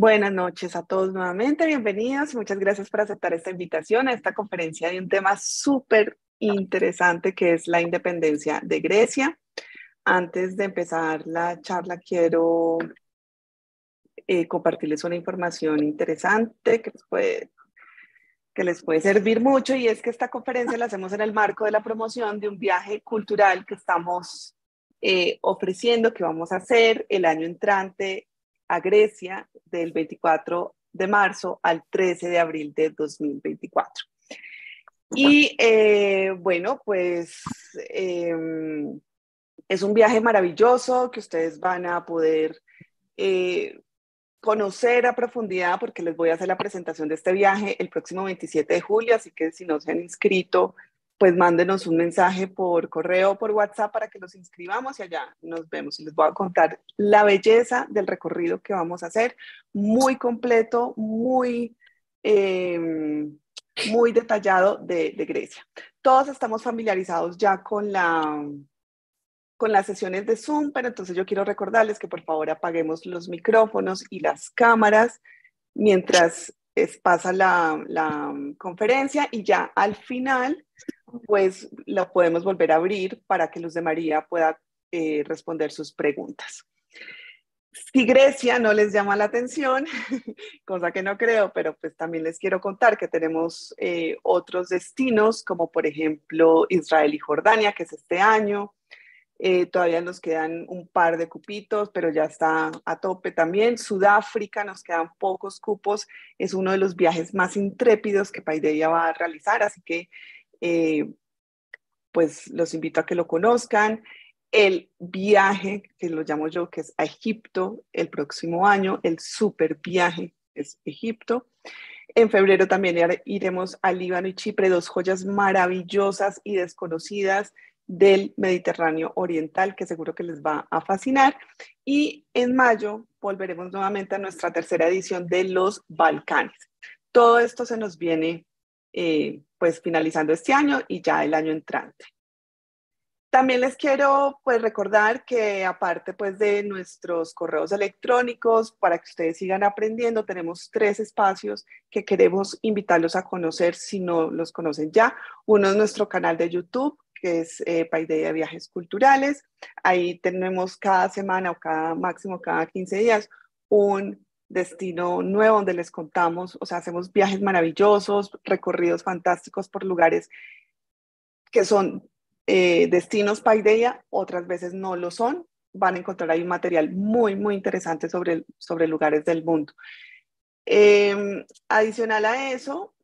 Buenas noches a todos nuevamente, bienvenidos muchas gracias por aceptar esta invitación a esta conferencia de un tema súper interesante que es la independencia de Grecia. Antes de empezar la charla, quiero eh, compartirles una información interesante que les, puede, que les puede servir mucho y es que esta conferencia la hacemos en el marco de la promoción de un viaje cultural que estamos eh, ofreciendo, que vamos a hacer el año entrante a Grecia del 24 de marzo al 13 de abril de 2024. Y bueno, eh, pues em, es un viaje maravilloso que ustedes van a poder eh, conocer a profundidad porque les voy a hacer la presentación de este viaje el próximo 27 de julio, así que si no se han inscrito, pues mándenos un mensaje por correo o por WhatsApp para que nos inscribamos y allá nos vemos. Y les voy a contar la belleza del recorrido que vamos a hacer, muy completo, muy, em, muy detallado de, Grecia. Todos estamos familiarizados ya con la con las sesiones de Zoom, pero entonces yo quiero recordarles que por favor apaguemos los micrófonos y las cámaras mientras pasa la, conferencia y ya al final, pues la podemos volver a abrir para que Luz de María pueda eh, responder sus preguntas. Si Grecia no les llama la atención, cosa que no creo, pero pues también les quiero contar que tenemos eh, otros destinos, como por ejemplo Israel y Jordania, que es este año, eh, todavía nos quedan un par de cupitos, pero ya está a tope también. Sudáfrica, nos quedan pocos cupos. Es uno de los viajes más intrépidos que Paideia va a realizar, así que eh, pues los invito a que lo conozcan. El viaje, que lo llamo yo, que es a Egipto el próximo año, el super viaje es Egipto. En febrero también iremos a Líbano y Chipre, dos joyas maravillosas y desconocidas del Mediterráneo Oriental, que seguro que les va a fascinar. Y en mayo volveremos nuevamente a nuestra tercera edición de los Balcanes. Todo esto se nos viene eh, pues finalizando este año y ya el año entrante. También les quiero pues recordar que aparte pues de nuestros correos electrónicos para que ustedes sigan aprendiendo, tenemos tres espacios que queremos invitarlos a conocer si no los conocen ya. Uno es nuestro canal de YouTube, que es eh, Paideia Viajes Culturales. Ahí tenemos cada semana o cada máximo cada 15 días un destino nuevo donde les contamos, o sea, hacemos viajes maravillosos, recorridos fantásticos por lugares que son eh, destinos Paideia, otras veces no lo son. Van a encontrar ahí un material muy, muy interesante sobre, sobre lugares del mundo. Em, adicional a eso,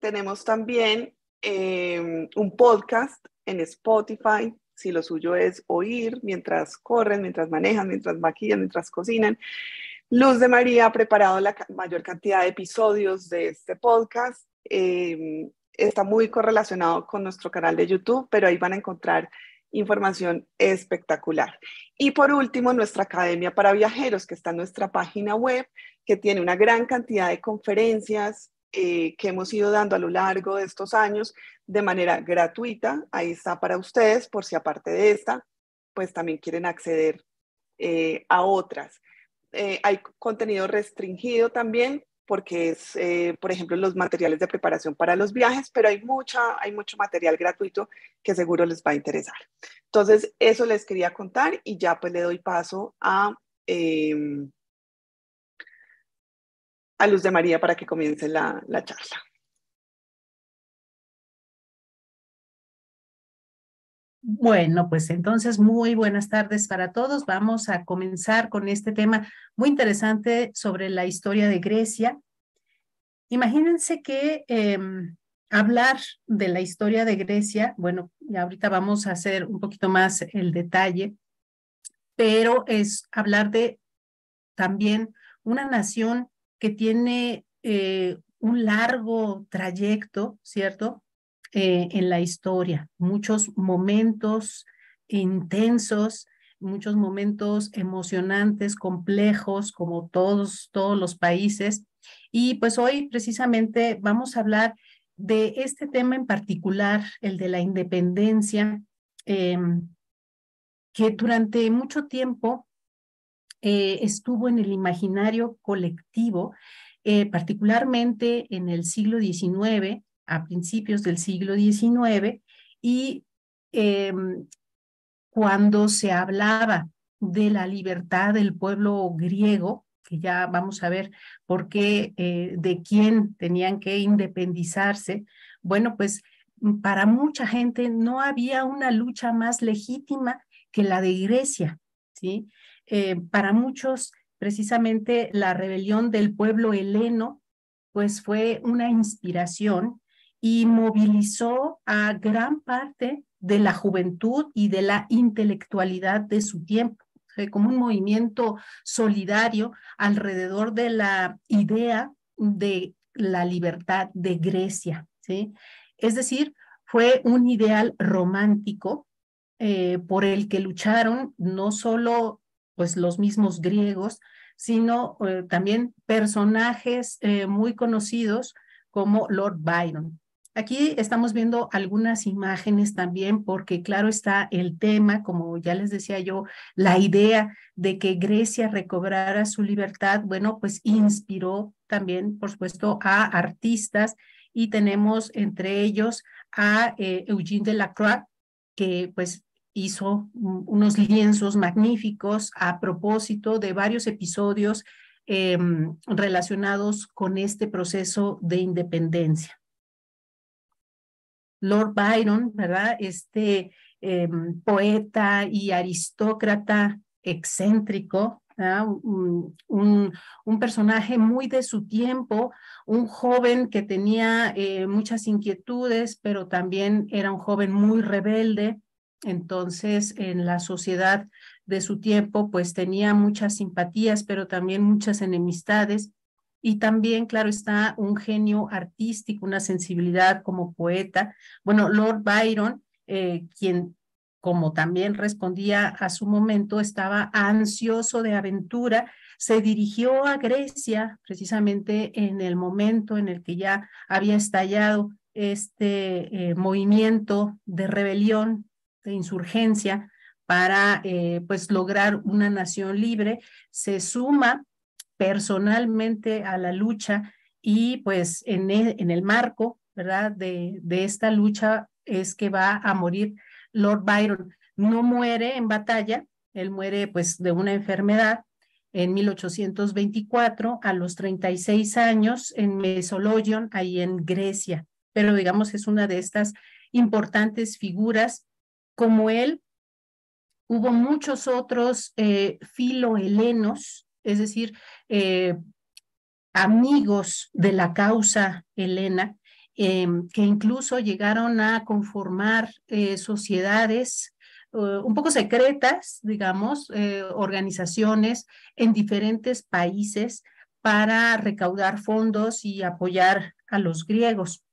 tenemos también em, un podcast en Spotify, si lo suyo es oír mientras corren, mientras manejan, mientras maquillan, mientras cocinan. Luz de María ha preparado la mayor cantidad de episodios de este podcast. Em, está muy correlacionado con nuestro canal de YouTube, pero ahí van a encontrar información espectacular. Y por último, nuestra Academia para Viajeros, que está en nuestra página web, que tiene una gran cantidad de conferencias, eh, que hemos ido dando a lo largo de estos años de manera gratuita. Ahí está para ustedes, por si aparte de esta, pues también quieren acceder eh, a otras. Eh, hay contenido restringido también, porque es, por ejemplo, los materiales de preparación para los viajes, pero hay, mucha, hay mucho material gratuito que seguro les va a interesar. Entonces, eso les quería contar y ya pues le doy paso a, em, a Luz de María para que comience la, charla. Bueno, pues entonces muy buenas tardes para todos. Vamos a comenzar con este tema muy interesante sobre la historia de Grecia. Imagínense que em, hablar de la historia de Grecia, bueno, ahorita vamos a hacer un poquito más el detalle, pero es hablar de también una nación que tiene eh, un largo trayecto, ¿cierto? Eh, en la historia, muchos momentos intensos, muchos momentos emocionantes, complejos, como todos, todos los países. Y pues hoy precisamente vamos a hablar de este tema en particular, el de la independencia, em, que durante mucho tiempo eh, estuvo en el imaginario colectivo, eh, particularmente en el siglo XIX, a principios del siglo XIX, y em, cuando se hablaba de la libertad del pueblo griego, que ya vamos a ver por qué, eh, de quién tenían que independizarse, bueno, pues mm, para mucha gente no había una lucha más legítima que la de Grecia, ¿sí? Eh, para muchos precisamente la rebelión del pueblo heleno, pues fue una inspiración y movilizó a gran parte de la juventud y de la intelectualidad de su tiempo, como un movimiento solidario alrededor de la idea de la libertad de Grecia. ¿sí? Es decir, fue un ideal romántico eh, por el que lucharon no solo pues los mismos griegos, sino eh, también personajes eh, muy conocidos como Lord Byron. Aquí estamos viendo algunas imágenes también porque claro está el tema, como ya les decía yo, la idea de que Grecia recobrara su libertad, bueno, pues inspiró también, por supuesto, a artistas y tenemos entre ellos a eh, Eugene Delacroix, que pues hizo unos lienzos magníficos a propósito de varios episodios em, relacionados con este proceso de independencia. Lord Byron, ¿verdad? Este em, poeta y aristócrata excéntrico, un, personaje muy de su tiempo, un joven que tenía eh, muchas inquietudes, pero también era un joven muy rebelde, entonces, en la sociedad de su tiempo, pues tenía muchas simpatías, pero también muchas enemistades. Y también, claro, está un genio artístico, una sensibilidad como poeta. Bueno, Lord Byron, eh, quien, como también respondía a su momento, estaba ansioso de aventura, se dirigió a Grecia precisamente en el momento en el que ya había estallado este eh, movimiento de rebelión de insurgencia para eh, pues lograr una nación libre, se suma personalmente a la lucha y pues en el, en el marco ¿verdad? De, de esta lucha es que va a morir Lord Byron. No muere en batalla, él muere pues de una enfermedad en 1824 a los 36 años en Mesologion, ahí en Grecia. Pero digamos es una de estas importantes figuras como él, hubo muchos otros eh, es decir, eh, amigos de la causa helena, em, que incluso llegaron a conformar eh, sociedades eh, un poco secretas, digamos, organizaciones en diferentes países para recaudar fondos y apoyar a los griegos.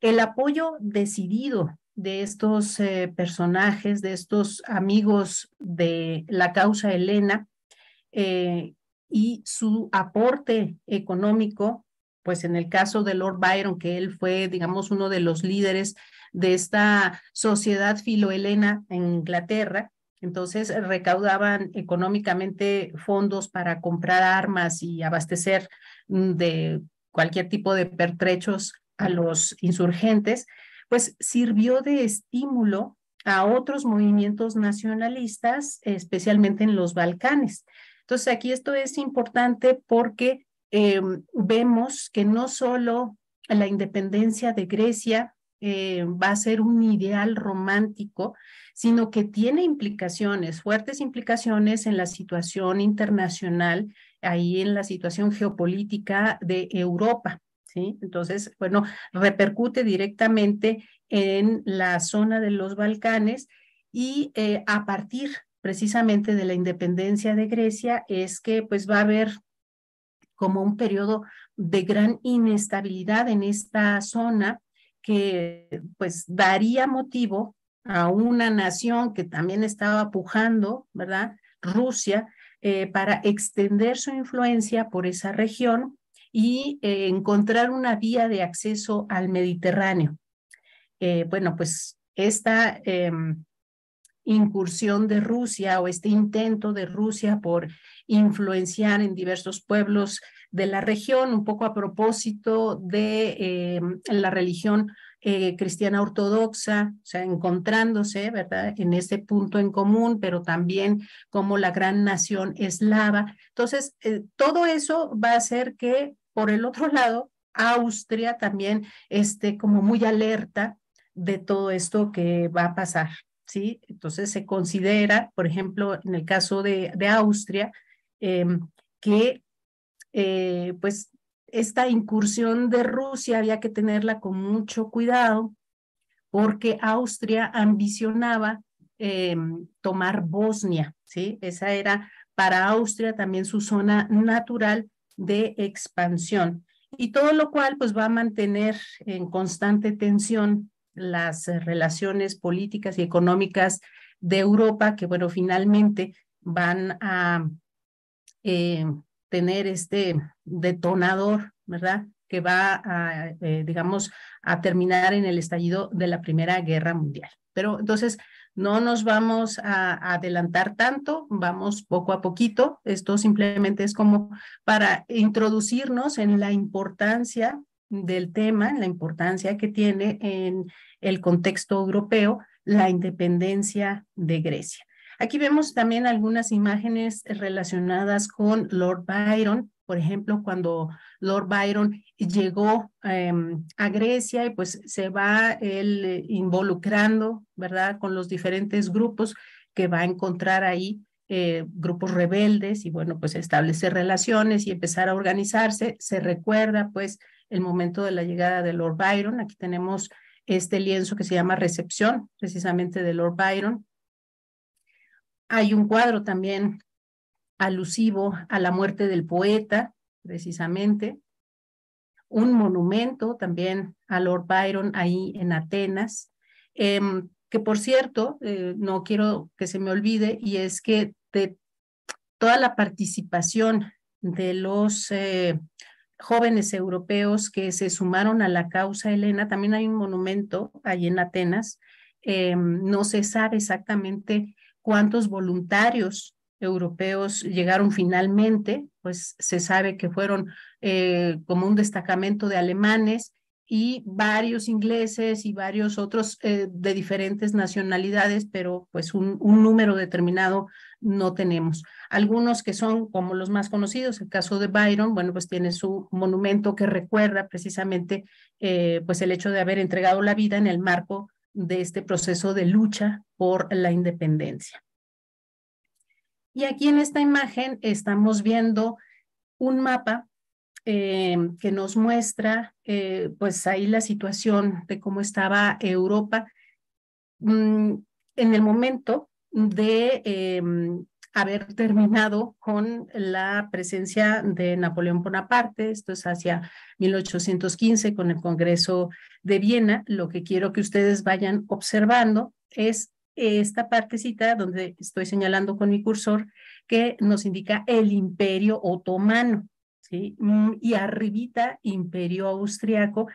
El apoyo decidido de estos eh, personajes, de estos amigos de la causa Elena eh, y su aporte económico, pues en el caso de Lord Byron, que él fue, digamos, uno de los líderes de esta sociedad filo-Helena en Inglaterra, entonces recaudaban económicamente fondos para comprar armas y abastecer mm, de cualquier tipo de pertrechos a los insurgentes pues sirvió de estímulo a otros movimientos nacionalistas, especialmente en los Balcanes. Entonces, aquí esto es importante porque eh, vemos que no solo la independencia de Grecia eh, va a ser un ideal romántico, sino que tiene implicaciones, fuertes implicaciones en la situación internacional, ahí en la situación geopolítica de Europa. ¿sí? Entonces, bueno, repercute directamente en la zona de los Balcanes y eh, a partir precisamente de la independencia de Grecia es que pues va a haber como un periodo de gran inestabilidad en esta zona que pues daría motivo a una nación que también estaba pujando, ¿verdad? Rusia, eh, para extender su influencia por esa región y eh, encontrar una vía de acceso al Mediterráneo. Eh, bueno, pues esta em, incursión de Rusia o este intento de Rusia por influenciar en diversos pueblos de la región, un poco a propósito de em, la religión eh, cristiana ortodoxa, o sea, encontrándose, ¿verdad?, en este punto en común, pero también como la gran nación eslava. Entonces, eh, todo eso va a hacer que, por el otro lado, Austria también esté como muy alerta de todo esto que va a pasar, ¿sí? Entonces, se considera, por ejemplo, en el caso de, Austria, em, que, eh, pues, esta incursión de Rusia había que tenerla con mucho cuidado porque Austria ambicionaba em, tomar Bosnia, ¿sí? Esa era para Austria también su zona natural de expansión. Y todo lo cual pues va a mantener en constante tensión las eh, relaciones políticas y económicas de Europa, que bueno, finalmente van a em, tener este detonador, ¿verdad? Que va a, eh, digamos, a terminar en el estallido de la Primera Guerra Mundial. Pero entonces, no nos vamos a adelantar tanto, vamos poco a poquito. Esto simplemente es como para introducirnos en la importancia del tema, en la importancia que tiene en el contexto europeo la independencia de Grecia. Aquí vemos también algunas imágenes relacionadas con Lord Byron, por ejemplo, cuando Lord Byron llegó em, a Grecia y pues se va él eh, involucrando, ¿verdad?, con los diferentes grupos que va a encontrar ahí, eh, grupos rebeldes y bueno, pues establecer relaciones y empezar a organizarse. Se recuerda pues el momento de la llegada de Lord Byron. Aquí tenemos este lienzo que se llama Recepción, precisamente de Lord Byron. Hay un cuadro también alusivo a la muerte del poeta, precisamente. Un monumento también a Lord Byron ahí en Atenas, em, que por cierto, eh, no quiero que se me olvide, y es que de toda la participación de los eh, jóvenes europeos que se sumaron a la causa Elena, también hay un monumento ahí en Atenas. Em, no se sabe exactamente cuántos voluntarios europeos llegaron finalmente, pues se sabe que fueron eh, como un destacamento de alemanes y varios ingleses y varios otros eh, de diferentes nacionalidades, pero pues un, número determinado no tenemos. Algunos que son como los más conocidos, el caso de Byron, bueno, pues tiene su monumento que recuerda precisamente eh, pues el hecho de haber entregado la vida en el marco de este proceso de lucha por la independencia. Y aquí en esta imagen estamos viendo un mapa eh, que nos muestra eh, pues ahí la situación de cómo estaba Europa mm, en el momento de eh, haber terminado con la presencia de Napoleón Bonaparte, esto es hacia 1815 con el Congreso de Viena, lo que quiero que ustedes vayan observando es esta partecita donde estoy señalando con mi cursor que nos indica el imperio otomano, mm, Y arribita imperio austriaco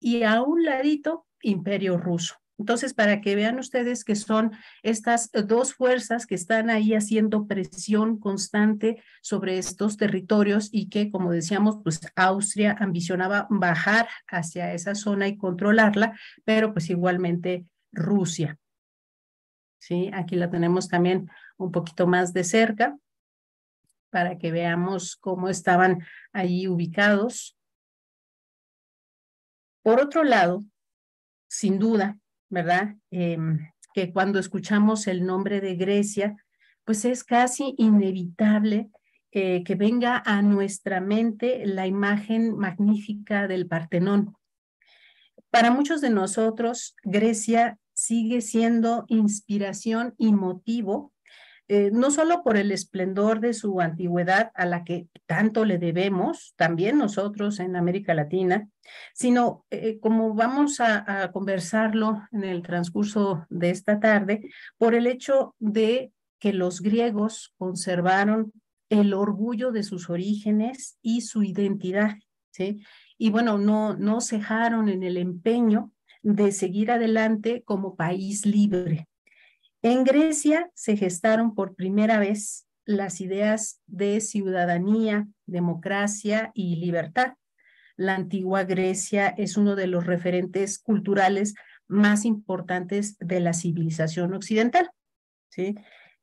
y a un ladito imperio ruso. Entonces, para que vean ustedes que son estas dos fuerzas que están ahí haciendo presión constante sobre estos territorios y que, como decíamos, pues Austria ambicionaba bajar hacia esa zona y controlarla, pero pues igualmente Rusia. ¿sí? Aquí la tenemos también un poquito más de cerca para que veamos cómo estaban ahí ubicados. Por otro lado, sin duda, ¿verdad? Em, que cuando escuchamos el nombre de Grecia, pues es casi inevitable eh, que venga a nuestra mente la imagen magnífica del Partenón. Para muchos de nosotros, Grecia sigue siendo inspiración y motivo, eh, no solo por el esplendor de su antigüedad a la que tanto le debemos, también nosotros en América Latina, sino eh, como vamos a, conversarlo en el transcurso de esta tarde, por el hecho de que los griegos conservaron el orgullo de sus orígenes y su identidad, ¿sí? Y bueno, no, no cejaron en el empeño de seguir adelante como país libre. En Grecia se gestaron por primera vez las ideas de ciudadanía, democracia y libertad. La antigua Grecia es uno de los referentes culturales más importantes de la civilización occidental.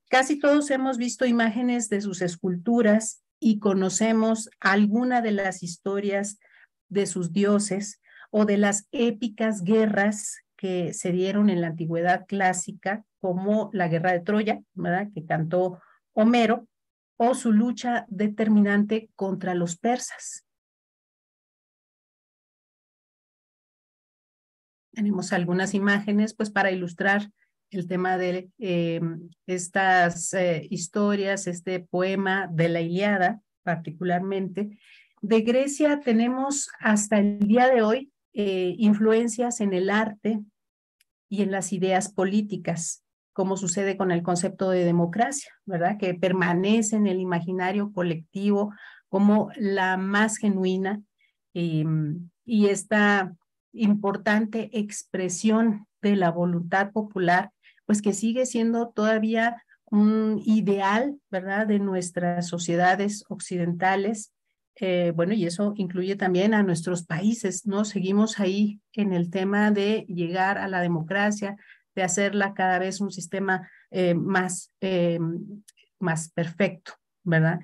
Casi todos hemos visto imágenes de sus esculturas y conocemos alguna de las historias de sus dioses, o de las épicas guerras que se dieron en la antigüedad clásica, como la guerra de Troya, que cantó Homero, o su lucha determinante contra los persas. Tenemos algunas imágenes pues, para ilustrar el tema de em, estas eh, historias, este poema de la Iliada particularmente. De Grecia tenemos hasta el día de hoy eh, influencias en el arte y en las ideas políticas, como sucede con el concepto de democracia, ¿verdad? Que permanece en el imaginario colectivo como la más genuina eh, y esta importante expresión de la voluntad popular, pues que sigue siendo todavía un ideal, ¿verdad?, de nuestras sociedades occidentales eh, bueno, y eso incluye también a nuestros países, ¿no? Seguimos ahí en el tema de llegar a la democracia, de hacerla cada vez un sistema eh, más, eh, más perfecto, ¿verdad?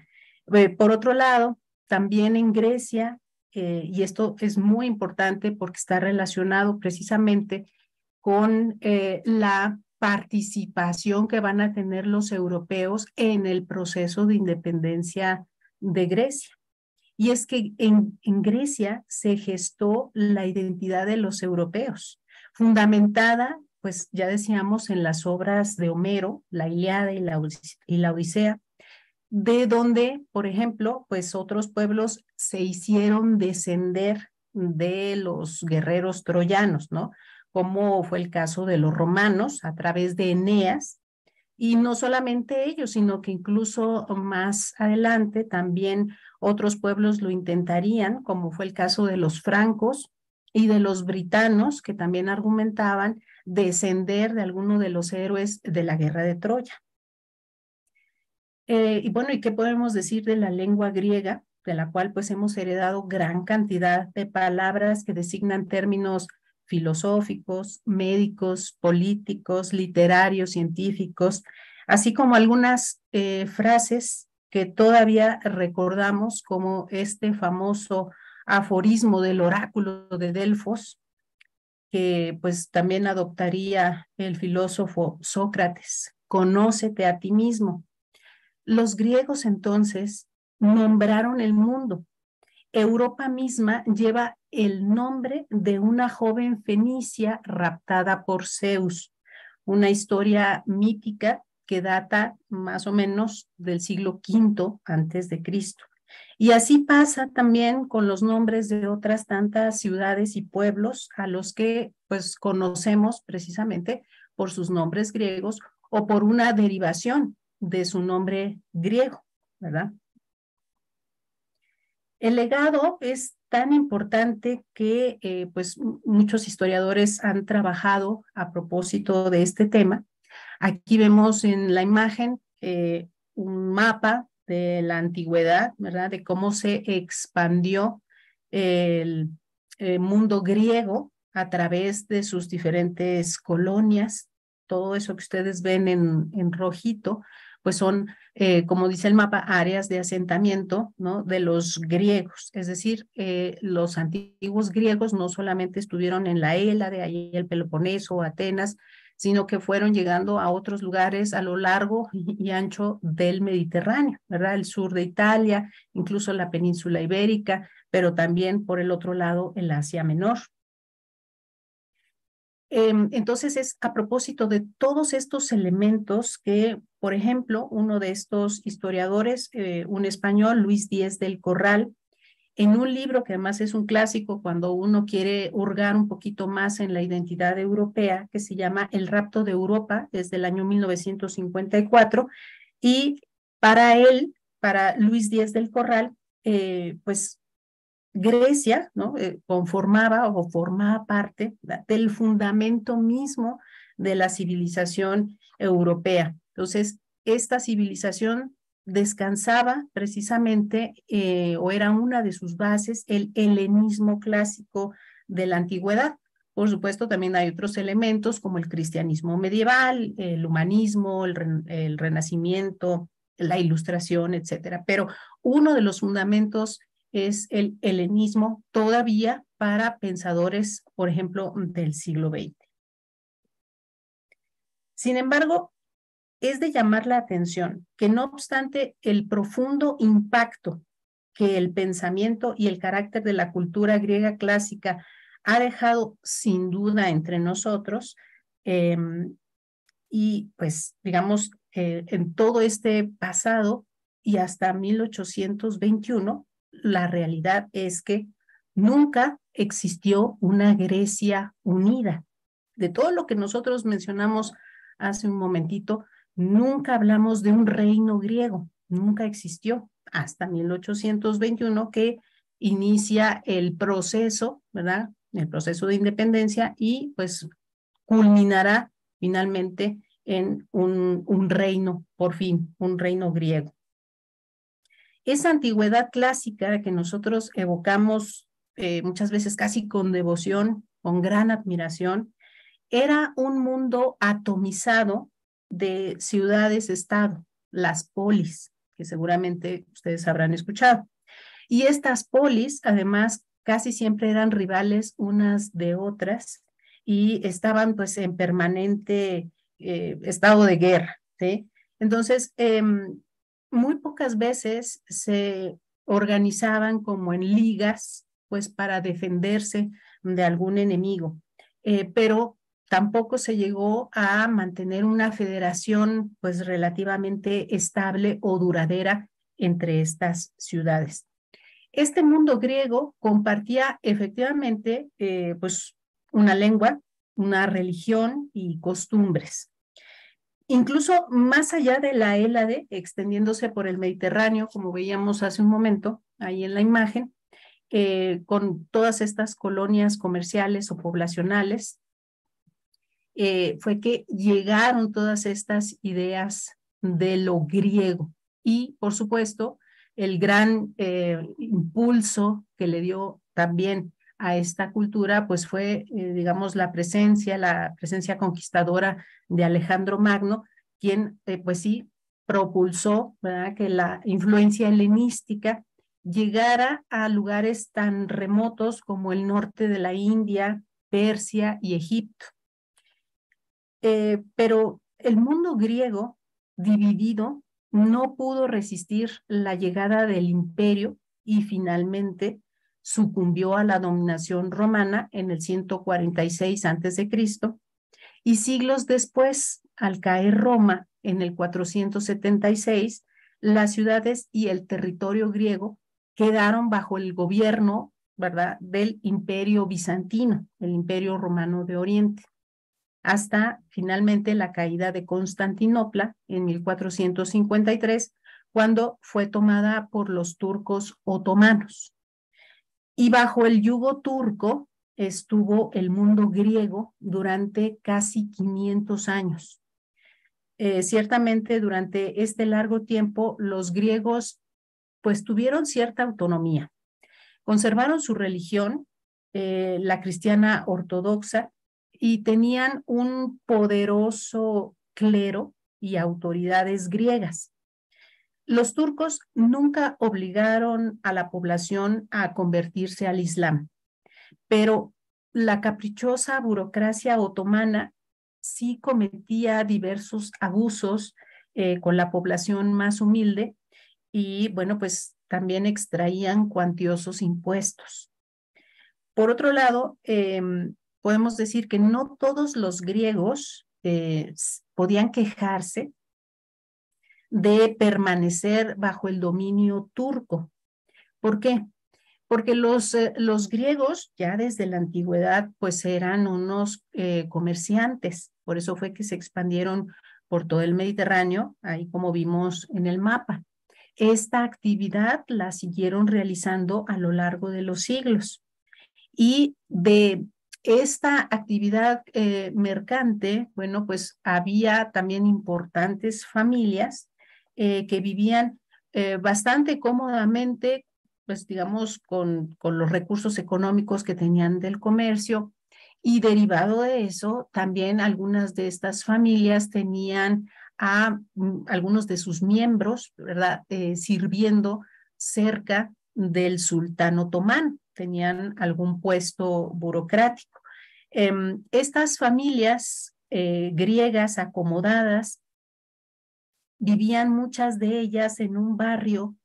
por otro lado, también en Grecia, y esto es muy importante porque está relacionado precisamente con la participación que van a tener los europeos en el proceso de independencia de Grecia. Y es que en, Grecia se gestó la identidad de los europeos, fundamentada, pues ya decíamos, en las obras de Homero, la Iliada y la, y la Odisea, de donde, por ejemplo, pues otros pueblos se hicieron descender de los guerreros troyanos, ¿no? Como fue el caso de los romanos a través de Eneas, y no solamente ellos, sino que incluso más adelante también otros pueblos lo intentarían, como fue el caso de los francos y de los britanos, que también argumentaban descender de alguno de los héroes de la guerra de Troya. Eh, y bueno, ¿y qué podemos decir de la lengua griega? de la cual pues hemos heredado gran cantidad de palabras que designan términos filosóficos, médicos, políticos, literarios, científicos, así como algunas eh, frases que todavía recordamos como este famoso aforismo del oráculo de Delfos, que pues también adoptaría el filósofo Sócrates, conócete a ti mismo. Los griegos entonces nombraron el mundo. Europa misma lleva el nombre de una joven fenicia raptada por Zeus, una historia mítica que data más o menos del siglo V antes de Cristo. Y así pasa también con los nombres de otras tantas ciudades y pueblos a los que pues conocemos precisamente por sus nombres griegos o por una derivación de su nombre griego, ¿verdad? El legado es tan importante que eh, pues muchos historiadores han trabajado a propósito de este tema. Aquí vemos en la imagen eh, un mapa de la antigüedad, ¿verdad? De cómo se expandió el, eh, mundo griego a través de sus diferentes colonias. Todo eso que ustedes ven en, en rojito pues son, eh, como dice el mapa, áreas de asentamiento ¿no? de los griegos. Es decir, eh, los antiguos griegos no solamente estuvieron en la de ahí, el Peloponeso, Atenas, sino que fueron llegando a otros lugares a lo largo y ancho del Mediterráneo, ¿verdad? El sur de Italia, incluso la península ibérica, pero también por el otro lado el Asia Menor. Em, entonces es a propósito de todos estos elementos que por ejemplo, uno de estos historiadores, eh, un español, Luis Díez del Corral, en un libro que además es un clásico cuando uno quiere hurgar un poquito más en la identidad europea, que se llama El rapto de Europa desde el año 1954, y para él, para Luis Díez del Corral, eh, pues Grecia ¿no? Eh, conformaba o formaba parte del fundamento mismo de la civilización europea. Entonces, esta civilización descansaba precisamente eh, o era una de sus bases el helenismo clásico de la antigüedad. Por supuesto, también hay otros elementos como el cristianismo medieval, el humanismo, el, el renacimiento, la ilustración, etcétera. Pero uno de los fundamentos es el helenismo todavía para pensadores, por ejemplo, del siglo XX. Sin embargo, es de llamar la atención que no obstante el profundo impacto que el pensamiento y el carácter de la cultura griega clásica ha dejado sin duda entre nosotros, em, y pues digamos, eh, en todo este pasado y hasta 1821, la realidad es que nunca existió una Grecia unida. De todo lo que nosotros mencionamos hace un momentito, Nunca hablamos de un reino griego, nunca existió hasta 1821 que inicia el proceso, ¿verdad? El proceso de independencia y pues culminará finalmente en un, reino, por fin, un reino griego. Esa antigüedad clásica que nosotros evocamos eh, muchas veces casi con devoción, con gran admiración, era un mundo atomizado de ciudades-estado, las polis, que seguramente ustedes habrán escuchado. Y estas polis, además, casi siempre eran rivales unas de otras y estaban pues en permanente eh, estado de guerra. ¿sí? Entonces, em, muy pocas veces se organizaban como en ligas, pues para defenderse de algún enemigo. Eh, pero Tampoco se llegó a mantener una federación pues relativamente estable o duradera entre estas ciudades. Este mundo griego compartía efectivamente eh, pues una lengua, una religión y costumbres. Incluso más allá de la Hélade, extendiéndose por el Mediterráneo, como veíamos hace un momento ahí en la imagen, eh, con todas estas colonias comerciales o poblacionales, eh, fue que llegaron todas estas ideas de lo griego y, por supuesto, el gran eh, impulso que le dio también a esta cultura, pues fue, eh, digamos, la presencia, la presencia conquistadora de Alejandro Magno, quien, pues sí, propulsó que la influencia helenística llegara a lugares tan remotos como el norte de la India, Persia y Egipto. Eh, pero el mundo griego dividido no pudo resistir la llegada del imperio y finalmente sucumbió a la dominación romana en el 146 a.C. y siglos después, al caer Roma en el 476, las ciudades y el territorio griego quedaron bajo el gobierno, ¿verdad?, del imperio bizantino, el imperio romano de Oriente hasta finalmente la caída de Constantinopla en 1453, cuando fue tomada por los turcos otomanos. Y bajo el yugo turco estuvo el mundo griego durante casi 500 años. Eh, ciertamente durante este largo tiempo los griegos pues tuvieron cierta autonomía. Conservaron su religión, eh, la cristiana ortodoxa, y tenían un poderoso clero y autoridades griegas. Los turcos nunca obligaron a la población a convertirse al Islam, pero la caprichosa burocracia otomana sí cometía diversos abusos eh, con la población más humilde y bueno, pues también extraían cuantiosos impuestos. Por otro lado, em, podemos decir que no todos los griegos eh, podían quejarse de permanecer bajo el dominio turco. ¿Por qué? Porque los, eh, los griegos ya desde la antigüedad pues eran unos eh, comerciantes, por eso fue que se expandieron por todo el Mediterráneo, ahí como vimos en el mapa. Esta actividad la siguieron realizando a lo largo de los siglos y de esta actividad eh, mercante, bueno, pues había también importantes familias eh, que vivían eh, bastante cómodamente, pues digamos, con, con los recursos económicos que tenían del comercio. Y derivado de eso, también algunas de estas familias tenían a mm, algunos de sus miembros, ¿verdad?, sirviendo cerca del sultán otomán tenían algún puesto burocrático. Em, estas familias eh, griegas acomodadas vivían muchas de ellas en un barrio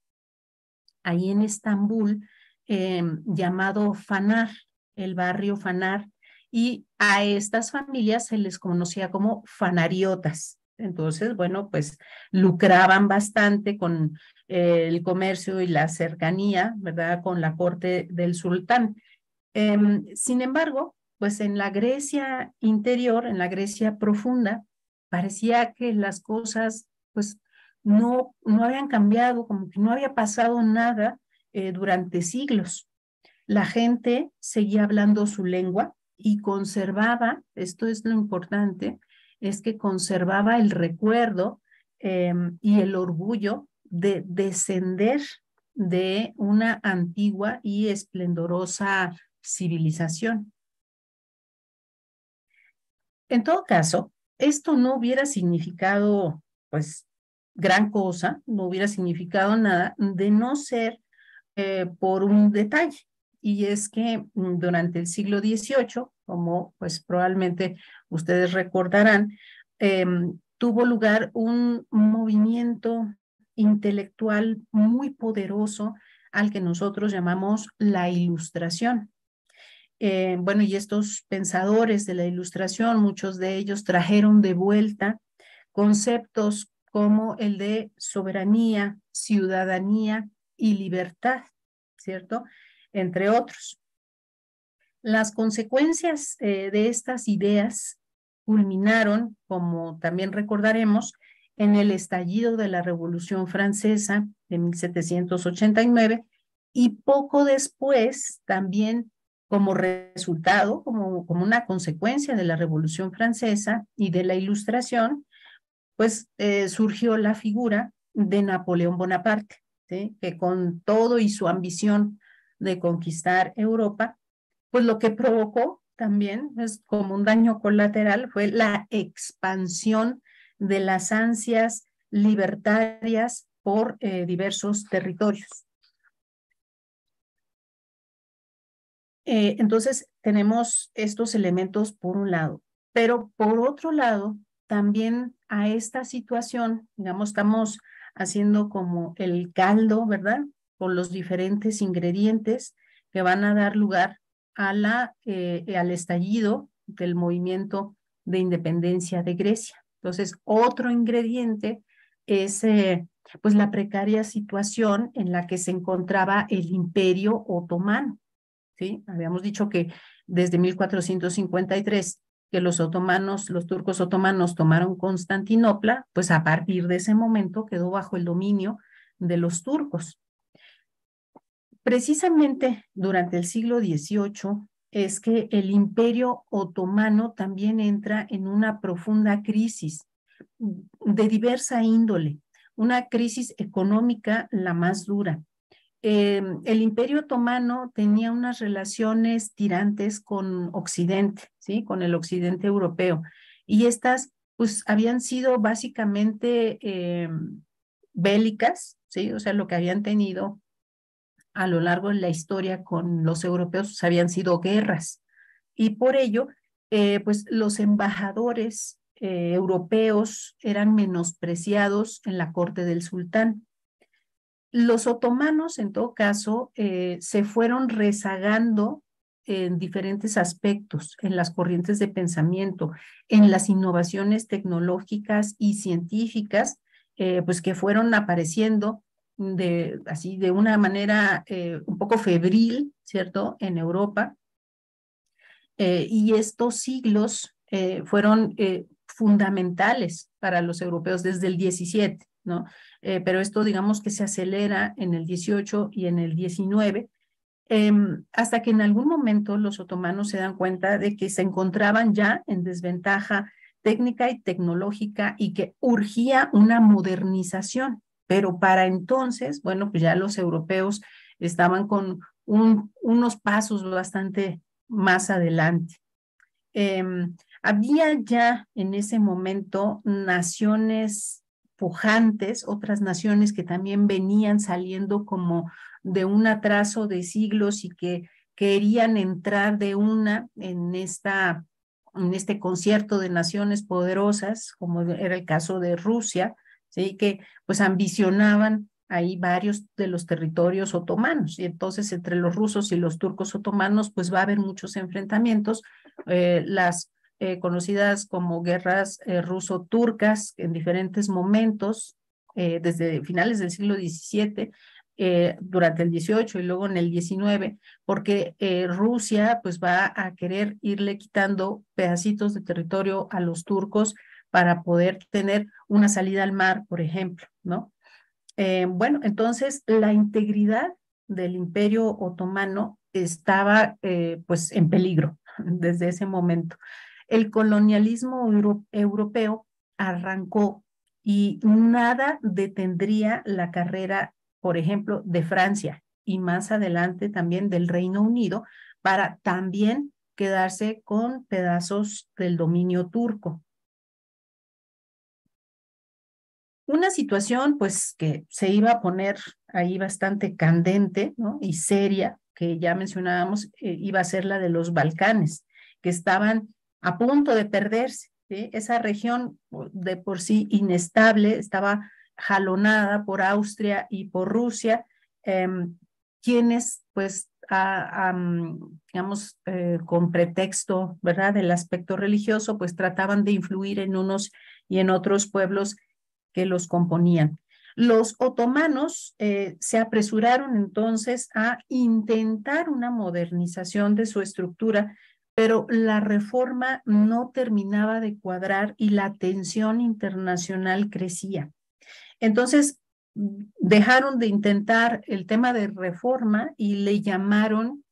ahí en Estambul em, llamado Fanar, el barrio Fanar, y a estas familias se les conocía como fanariotas. Entonces, bueno, pues lucraban bastante con eh, el comercio y la cercanía, con la corte del sultán. Em, sin embargo, pues en la Grecia interior, en la Grecia profunda, parecía que las cosas, pues, no, no habían cambiado, como que no había pasado nada eh, durante siglos. La gente seguía hablando su lengua y conservaba, esto es lo importante, es que conservaba el recuerdo em, y el orgullo de descender de una antigua y esplendorosa civilización. En todo caso, esto no hubiera significado, pues, gran cosa, no hubiera significado nada de no ser eh, por un detalle, y es que mm, durante el siglo XVIII, como pues probablemente ustedes recordarán, em, tuvo lugar un movimiento intelectual muy poderoso al que nosotros llamamos la ilustración. Eh, bueno, y estos pensadores de la ilustración, muchos de ellos trajeron de vuelta conceptos como el de soberanía, ciudadanía y libertad, ¿cierto? Entre otros. Las consecuencias eh, de estas ideas culminaron, como también recordaremos, en el estallido de la Revolución Francesa de 1789 y poco después también como resultado, como, como una consecuencia de la Revolución Francesa y de la Ilustración, pues eh, surgió la figura de Napoleón Bonaparte, que con todo y su ambición de conquistar Europa, pues lo que provocó también es pues, como un daño colateral fue la expansión de las ansias libertarias por eh, diversos territorios. Eh, entonces, tenemos estos elementos por un lado, pero por otro lado, también a esta situación, digamos, estamos haciendo como el caldo, ¿verdad? Con los diferentes ingredientes que van a dar lugar eh, al estallido del movimiento de independencia de Grecia. Entonces, otro ingrediente es eh, pues la precaria situación en la que se encontraba el imperio otomano. ¿sí? Habíamos dicho que desde 1453 que los otomanos, los turcos otomanos tomaron Constantinopla, pues a partir de ese momento quedó bajo el dominio de los turcos. Precisamente durante el siglo XVIII es que el imperio otomano también entra en una profunda crisis de diversa índole, una crisis económica la más dura. Eh, el imperio otomano tenía unas relaciones tirantes con Occidente, ¿sí? con el Occidente europeo, y estas pues habían sido básicamente eh, bélicas, ¿sí? o sea, lo que habían tenido a lo largo de la historia con los europeos habían sido guerras. Y por ello, eh, pues los embajadores eh, europeos eran menospreciados en la corte del sultán. Los otomanos, en todo caso, eh, se fueron rezagando en diferentes aspectos, en las corrientes de pensamiento, en las innovaciones tecnológicas y científicas, pues que fueron apareciendo de, así, de una manera eh, un poco febril, ¿cierto?, en Europa. Eh, y estos siglos eh, fueron fundamentales para los europeos desde el 17, ¿no? pero esto, digamos que se acelera en el 18 y en el 19, em, hasta que en algún momento los otomanos se dan cuenta de que se encontraban ya en desventaja técnica y tecnológica y que urgía una modernización pero para entonces, bueno, pues ya los europeos estaban con unos pasos bastante más adelante. Em, había ya en ese momento naciones pujantes, otras naciones que también venían saliendo como de un atraso de siglos y que querían entrar de una en esta en este concierto de naciones poderosas, como era el caso de Rusia, ¿sí? que pues ambicionaban ahí varios de los territorios otomanos. Y entonces entre los rusos y los turcos otomanos, pues va a haber muchos enfrentamientos. Eh, las eh, conocidas como guerras eh, ruso-turcas en diferentes momentos, desde finales del siglo XVII, durante el XVIII y luego en el XIX, porque Rusia pues va a querer irle quitando pedacitos de territorio a los turcos para poder tener una salida al mar, por ejemplo, ¿no? Eh, bueno, entonces la integridad del imperio otomano estaba eh, pues en peligro desde ese momento. El colonialismo europeo arrancó y nada detendría la carrera, por ejemplo, de Francia y más adelante también del Reino Unido para también quedarse con pedazos del dominio turco. Una situación pues que se iba a poner ahí bastante candente y seria, que ya mencionábamos, eh, iba a ser la de los Balcanes, que estaban a punto de perderse. Esa región de por sí inestable estaba jalonada por Austria y por Rusia, em, quienes pues a, digamos, eh, con pretexto, ¿verdad?, del aspecto religioso, pues trataban de influir en unos y en otros pueblos que los componían. Los otomanos eh, se apresuraron entonces a intentar una modernización de su estructura, pero la reforma no terminaba de cuadrar y la tensión internacional crecía. Entonces, dejaron de intentar el tema de reforma y le llamaron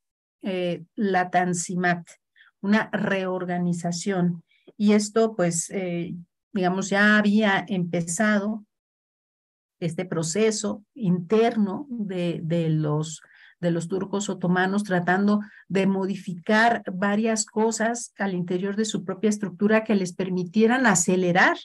eh, la Tanzimat, una reorganización. Y esto pues eh, digamos, ya había empezado este proceso interno de, los, de los turcos otomanos tratando de modificar varias cosas al interior de su propia estructura que les permitieran acelerar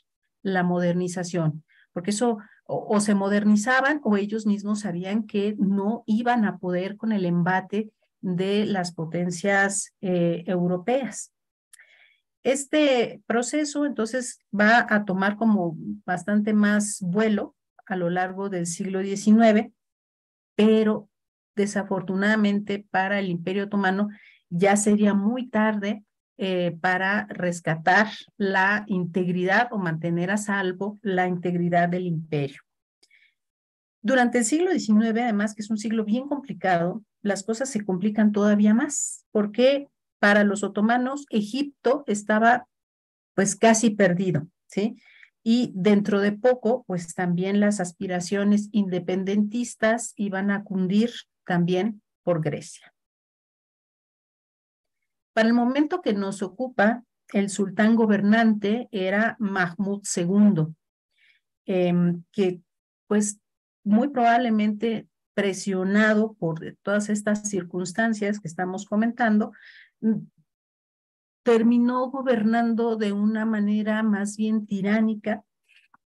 la modernización, porque eso o, se modernizaban o ellos mismos sabían que no iban a poder con el embate de las potencias eh, europeas. Este proceso entonces va a tomar como bastante más vuelo a lo largo del siglo XIX, pero desafortunadamente para el Imperio Otomano ya sería muy tarde eh, para rescatar la integridad o mantener a salvo la integridad del imperio. Durante el siglo XIX, además, que es un siglo bien complicado, las cosas se complican todavía más, porque para los otomanos, Egipto estaba pues casi perdido, ¿sí? Y dentro de poco, pues también las aspiraciones independentistas iban a cundir también por Grecia. Para el momento que nos ocupa, el sultán gobernante era Mahmud II, em, que pues muy probablemente presionado por todas estas circunstancias que estamos comentando, terminó gobernando de una manera más bien tiránica,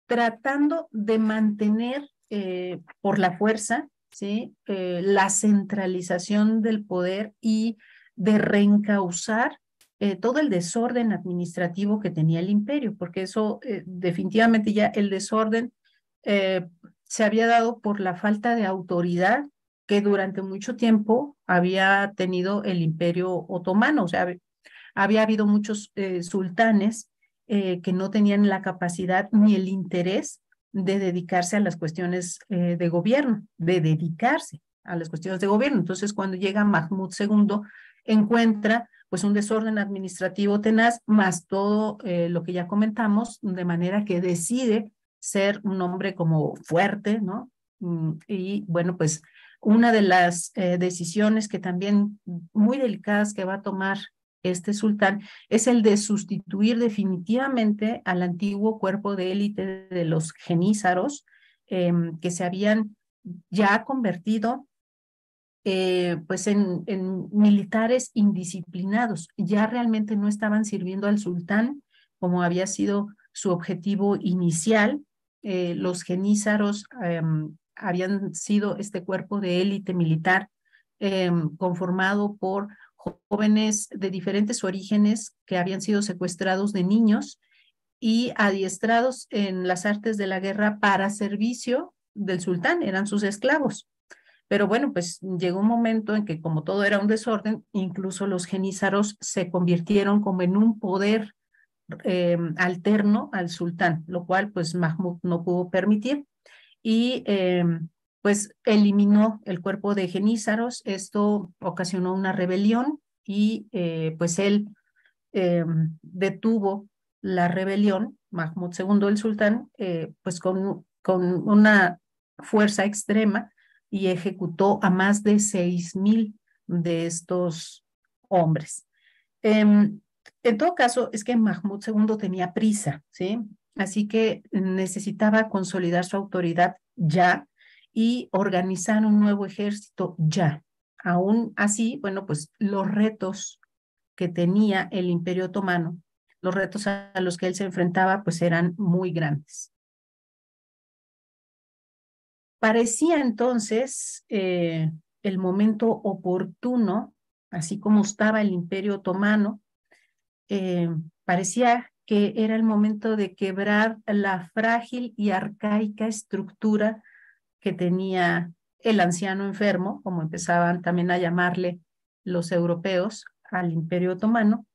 tratando de mantener eh, por la fuerza ¿sí? Eh, la centralización del poder y de reencauzar eh, todo el desorden administrativo que tenía el imperio, porque eso definitivamente ya el desorden se había dado por la falta de autoridad que durante mucho tiempo había tenido el imperio otomano, o sea, había habido muchos eh, sultanes eh, que no tenían la capacidad ni el interés de dedicarse a las cuestiones eh, de gobierno, de dedicarse a las cuestiones de gobierno. Entonces, cuando llega Mahmud II, encuentra pues un desorden administrativo tenaz, más todo lo que ya comentamos, de manera que decide ser un hombre como fuerte, ¿no? Mm, y bueno, pues una de las eh, decisiones que también muy delicadas que va a tomar este sultán es el de sustituir definitivamente al antiguo cuerpo de élite de los genízaros eh, que se habían ya convertido eh, pues en, militares indisciplinados. Ya realmente no estaban sirviendo al sultán como había sido su objetivo inicial. los genízaros em, habían sido este cuerpo de élite militar eh, conformado por jóvenes de diferentes orígenes que habían sido secuestrados de niños y adiestrados en las artes de la guerra para servicio del sultán, eran sus esclavos. Pero bueno, pues llegó un momento en que como todo era un desorden, incluso los genízaros se convirtieron como en un poder eh, alterno al sultán, lo cual pues Mahmud no pudo permitir y eh, pues eliminó el cuerpo de Genízaros. Esto ocasionó una rebelión y eh, pues él eh, detuvo la rebelión, Mahmud II el sultán, pues con, con una fuerza extrema y ejecutó a más de 6.000 de estos hombres. Em, en todo caso, es que Mahmud II tenía prisa, ¿sí? Así que necesitaba consolidar su autoridad ya y organizar un nuevo ejército ya. Aún así, bueno, pues los retos que tenía el imperio otomano, los retos a los que él se enfrentaba, pues eran muy grandes. Parecía entonces eh, el momento oportuno, así como estaba el imperio otomano, eh, parecía que era el momento de quebrar la frágil y arcaica estructura que tenía el anciano enfermo, como empezaban también a llamarle los europeos al imperio otomano,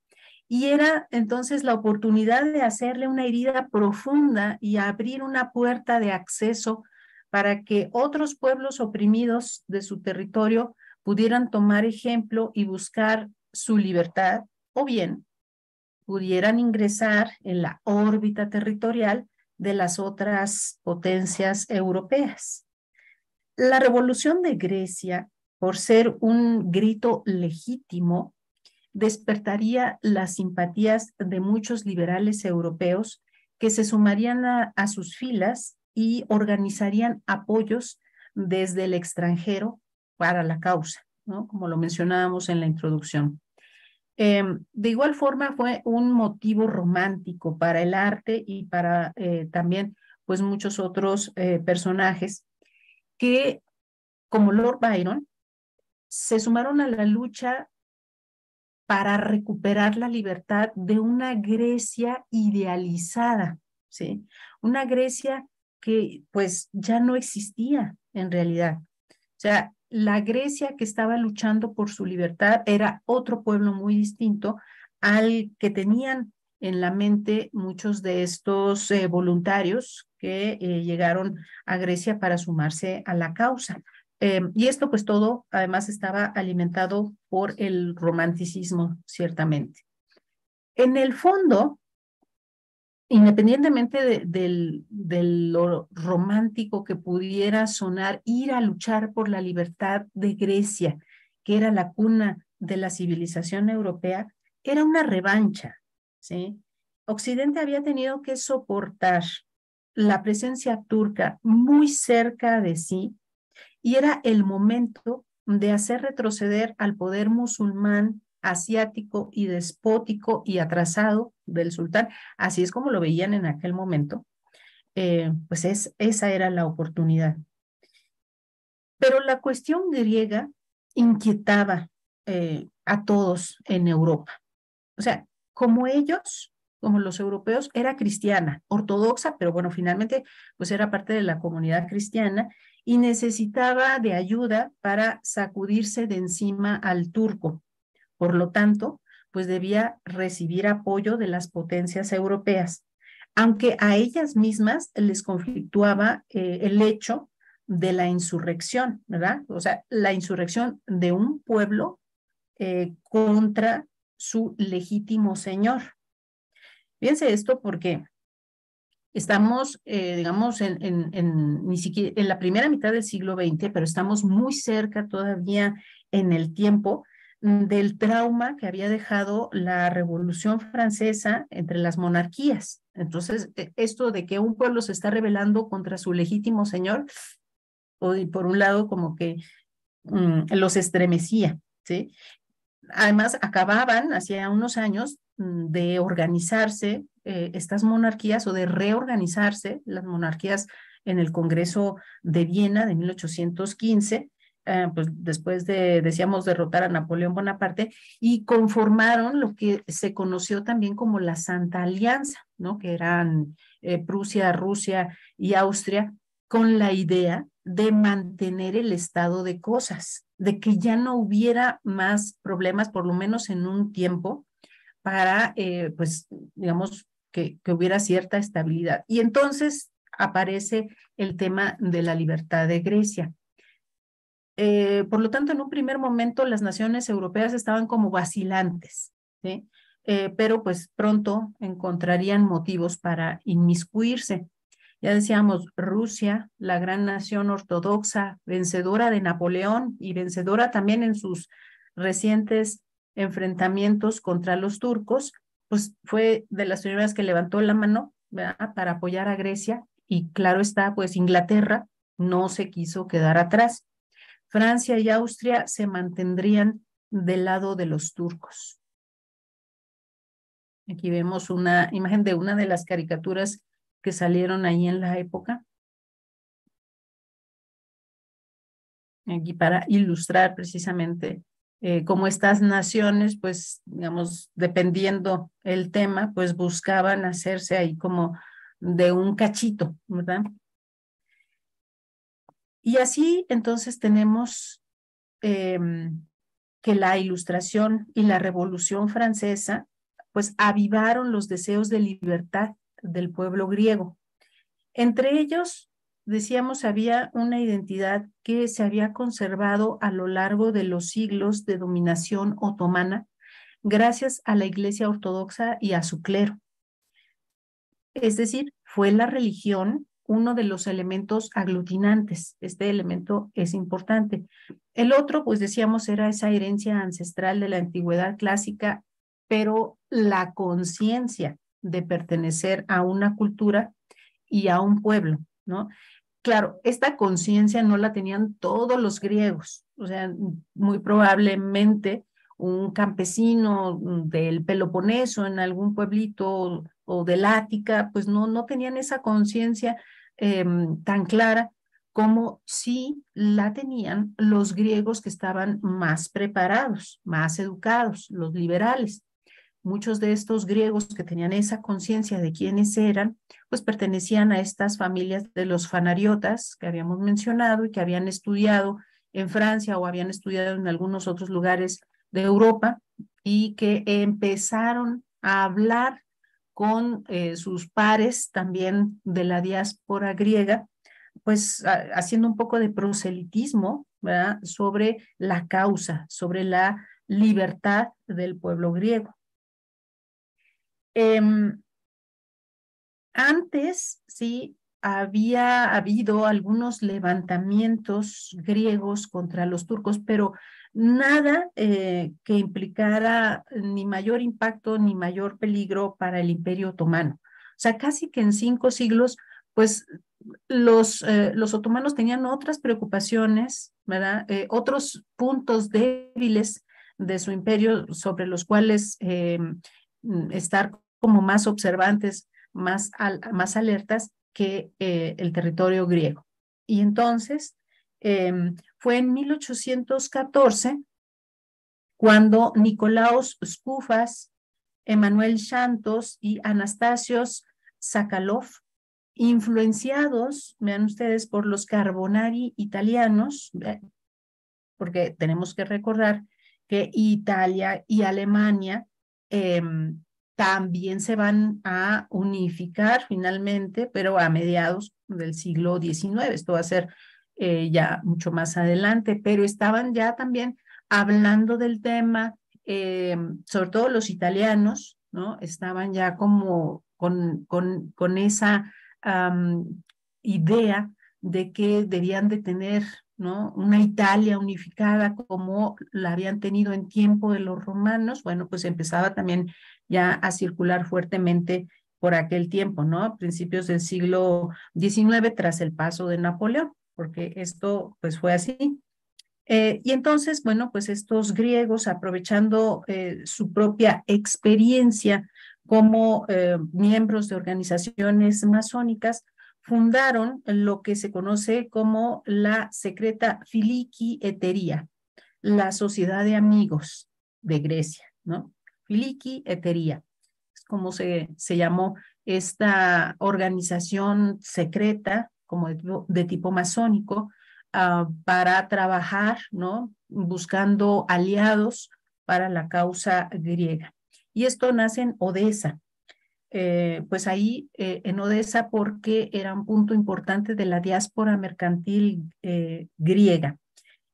y era entonces la oportunidad de hacerle una herida profunda y abrir una puerta de acceso para que otros pueblos oprimidos de su territorio pudieran tomar ejemplo y buscar su libertad o bien pudieran ingresar en la órbita territorial de las otras potencias europeas. La revolución de Grecia, por ser un grito legítimo, despertaría las simpatías de muchos liberales europeos que se sumarían a, sus filas y organizarían apoyos desde el extranjero para la causa, ¿no? como lo mencionábamos en la introducción. Em, de igual forma fue un motivo romántico para el arte y para eh, también pues muchos otros eh, personajes que como Lord Byron se sumaron a la lucha para recuperar la libertad de una Grecia idealizada, ¿sí? Una Grecia que pues ya no existía en realidad. O sea, la Grecia que estaba luchando por su libertad era otro pueblo muy distinto al que tenían en la mente muchos de estos eh, voluntarios que eh, llegaron a Grecia para sumarse a la causa. Eh, y esto pues todo además estaba alimentado por el romanticismo, ciertamente. En el fondo, independientemente de, lo romántico que pudiera sonar, ir a luchar por la libertad de Grecia, que era la cuna de la civilización europea, era una revancha. ¿sí? Occidente había tenido que soportar la presencia turca muy cerca de sí y era el momento de hacer retroceder al poder musulmán asiático y despótico y atrasado del sultán, así es como lo veían en aquel momento, eh, pues es, esa era la oportunidad. Pero la cuestión griega inquietaba eh, a todos en Europa. O sea, como ellos, como los europeos, era cristiana, ortodoxa, pero bueno, finalmente pues era parte de la comunidad cristiana y necesitaba de ayuda para sacudirse de encima al turco. Por lo tanto, pues debía recibir apoyo de las potencias europeas, aunque a ellas mismas les conflictuaba eh, el hecho de la insurrección, ¿verdad? O sea, la insurrección de un pueblo eh, contra su legítimo señor. piense esto porque estamos, eh, digamos, en, en, en la primera mitad del siglo XX, pero estamos muy cerca todavía en el tiempo del trauma que había dejado la Revolución Francesa entre las monarquías. Entonces, e, esto de que un pueblo se está rebelando contra su legítimo señor, y por un lado como que mm, los estremecía, ¿sí? Además, acababan, hacía unos años, mm, de organizarse eh, estas monarquías o de reorganizarse las monarquías en el Congreso de Viena de 1815 eh, pues después de, decíamos, derrotar a Napoleón Bonaparte y conformaron lo que se conoció también como la Santa Alianza, ¿no? Que eran eh, Prusia, Rusia y Austria, con la idea de mantener el estado de cosas, de que ya no hubiera más problemas, por lo menos en un tiempo, para, eh, pues, digamos, que, que hubiera cierta estabilidad. Y entonces aparece el tema de la libertad de Grecia eh, por lo tanto, en un primer momento las naciones europeas estaban como vacilantes, eh, pero pues pronto encontrarían motivos para inmiscuirse. Ya decíamos, Rusia, la gran nación ortodoxa, vencedora de Napoleón y vencedora también en sus recientes enfrentamientos contra los turcos, pues fue de las primeras que levantó la mano para apoyar a Grecia y claro está, pues Inglaterra no se quiso quedar atrás. Francia y Austria se mantendrían del lado de los turcos. Aquí vemos una imagen de una de las caricaturas que salieron ahí en la época. Aquí para ilustrar precisamente eh, cómo estas naciones, pues, digamos, dependiendo el tema, pues buscaban hacerse ahí como de un cachito, ¿verdad? Y así entonces tenemos em, que la ilustración y la revolución francesa pues avivaron los deseos de libertad del pueblo griego. Entre ellos, decíamos, había una identidad que se había conservado a lo largo de los siglos de dominación otomana gracias a la Iglesia Ortodoxa y a su clero. Es decir, fue la religión uno de los elementos aglutinantes. Este elemento es importante. El otro, pues decíamos, era esa herencia ancestral de la antigüedad clásica, pero la conciencia de pertenecer a una cultura y a un pueblo, ¿no? Claro, esta conciencia no la tenían todos los griegos, o sea, muy probablemente un campesino del Peloponeso en algún pueblito o del Ática, pues no, no tenían esa conciencia Em, tan clara como si la tenían los griegos que estaban más preparados, más educados, los liberales. Muchos de estos griegos que tenían esa conciencia de quiénes eran, pues pertenecían a estas familias de los fanariotas que habíamos mencionado y que habían estudiado en Francia o habían estudiado en algunos otros lugares de Europa y que empezaron a hablar con eh, sus pares también de la diáspora griega, pues haciendo un poco de proselitismo sobre la causa, sobre la libertad del pueblo griego. Em, antes, sí, había habido algunos levantamientos griegos contra los turcos, pero nada eh, que implicara ni mayor impacto ni mayor peligro para el imperio otomano. O sea, casi que en cinco siglos, pues los, eh, los otomanos tenían otras preocupaciones, ¿verdad? Eh, otros puntos débiles de su imperio sobre los cuales estar como más observantes, más, más alertas que el territorio griego. Y entonces, Em, fue en 1814 cuando Nicolaos Scufas, Emanuel Santos y Anastasios Sakalov, influenciados, vean ustedes, por los Carbonari italianos, eh, porque tenemos que recordar que Italia y Alemania em, también se van a unificar finalmente, pero a mediados del siglo XIX. Esto va a ser eh, ya mucho más adelante, pero estaban ya también hablando del tema, eh, sobre todo los italianos, ¿no? Estaban ya como con, con, con esa idea de que debían de tener ¿no? una Italia unificada como la habían tenido en tiempo de los romanos, bueno, pues empezaba también ya a circular fuertemente por aquel tiempo, ¿no? A principios del siglo XIX, tras el paso de Napoleón porque esto pues fue así. Eh, y entonces, bueno, pues estos griegos, aprovechando eh, su propia experiencia como eh, miembros de organizaciones masónicas, fundaron lo que se conoce como la secreta Filiki Etería, la Sociedad de Amigos de Grecia, ¿no? Filiki Etería, es como se, se llamó esta organización secreta como de, tipo masónico, ah, para trabajar, ¿no? Buscando aliados para la causa griega. Y esto nace en Odessa. Eh, pues ahí eh, en Odessa porque era un punto importante de la diáspora mercantil eh, griega.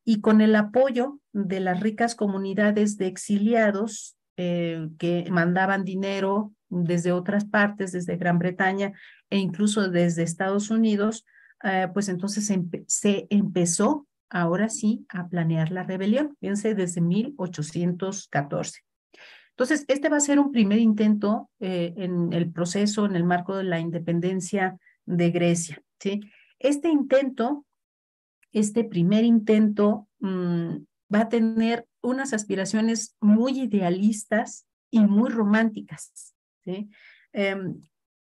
Y con el apoyo de las ricas comunidades de exiliados que mandaban dinero desde otras partes, desde Gran Bretaña e incluso desde Estados Unidos, eh, pues entonces se empezó ahora sí a planear la rebelión, fíjense, desde 1814. Entonces, este va a ser un primer intento eh, en el proceso, en el marco de la independencia de Grecia. Este intento, este primer intento, mm, va a tener unas aspiraciones muy idealistas y muy románticas. Em,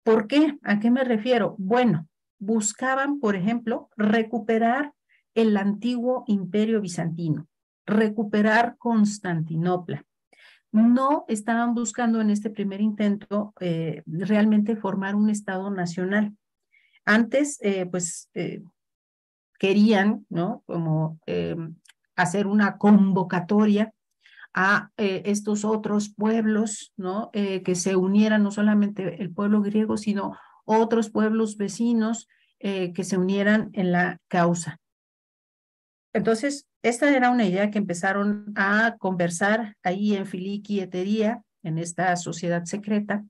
¿Por qué? ¿A qué me refiero? Bueno, buscaban, por ejemplo, recuperar el antiguo imperio bizantino, recuperar Constantinopla. No estaban buscando en este primer intento eh, realmente formar un Estado nacional. Antes, eh, pues, eh, querían, ¿no? Como em, hacer una convocatoria a eh, estos otros pueblos, ¿no? Eh, que se unieran no solamente el pueblo griego, sino otros pueblos vecinos eh, que se unieran en la causa. Entonces, esta era una idea que empezaron a conversar ahí en Filiqui Etería, en esta sociedad secreta,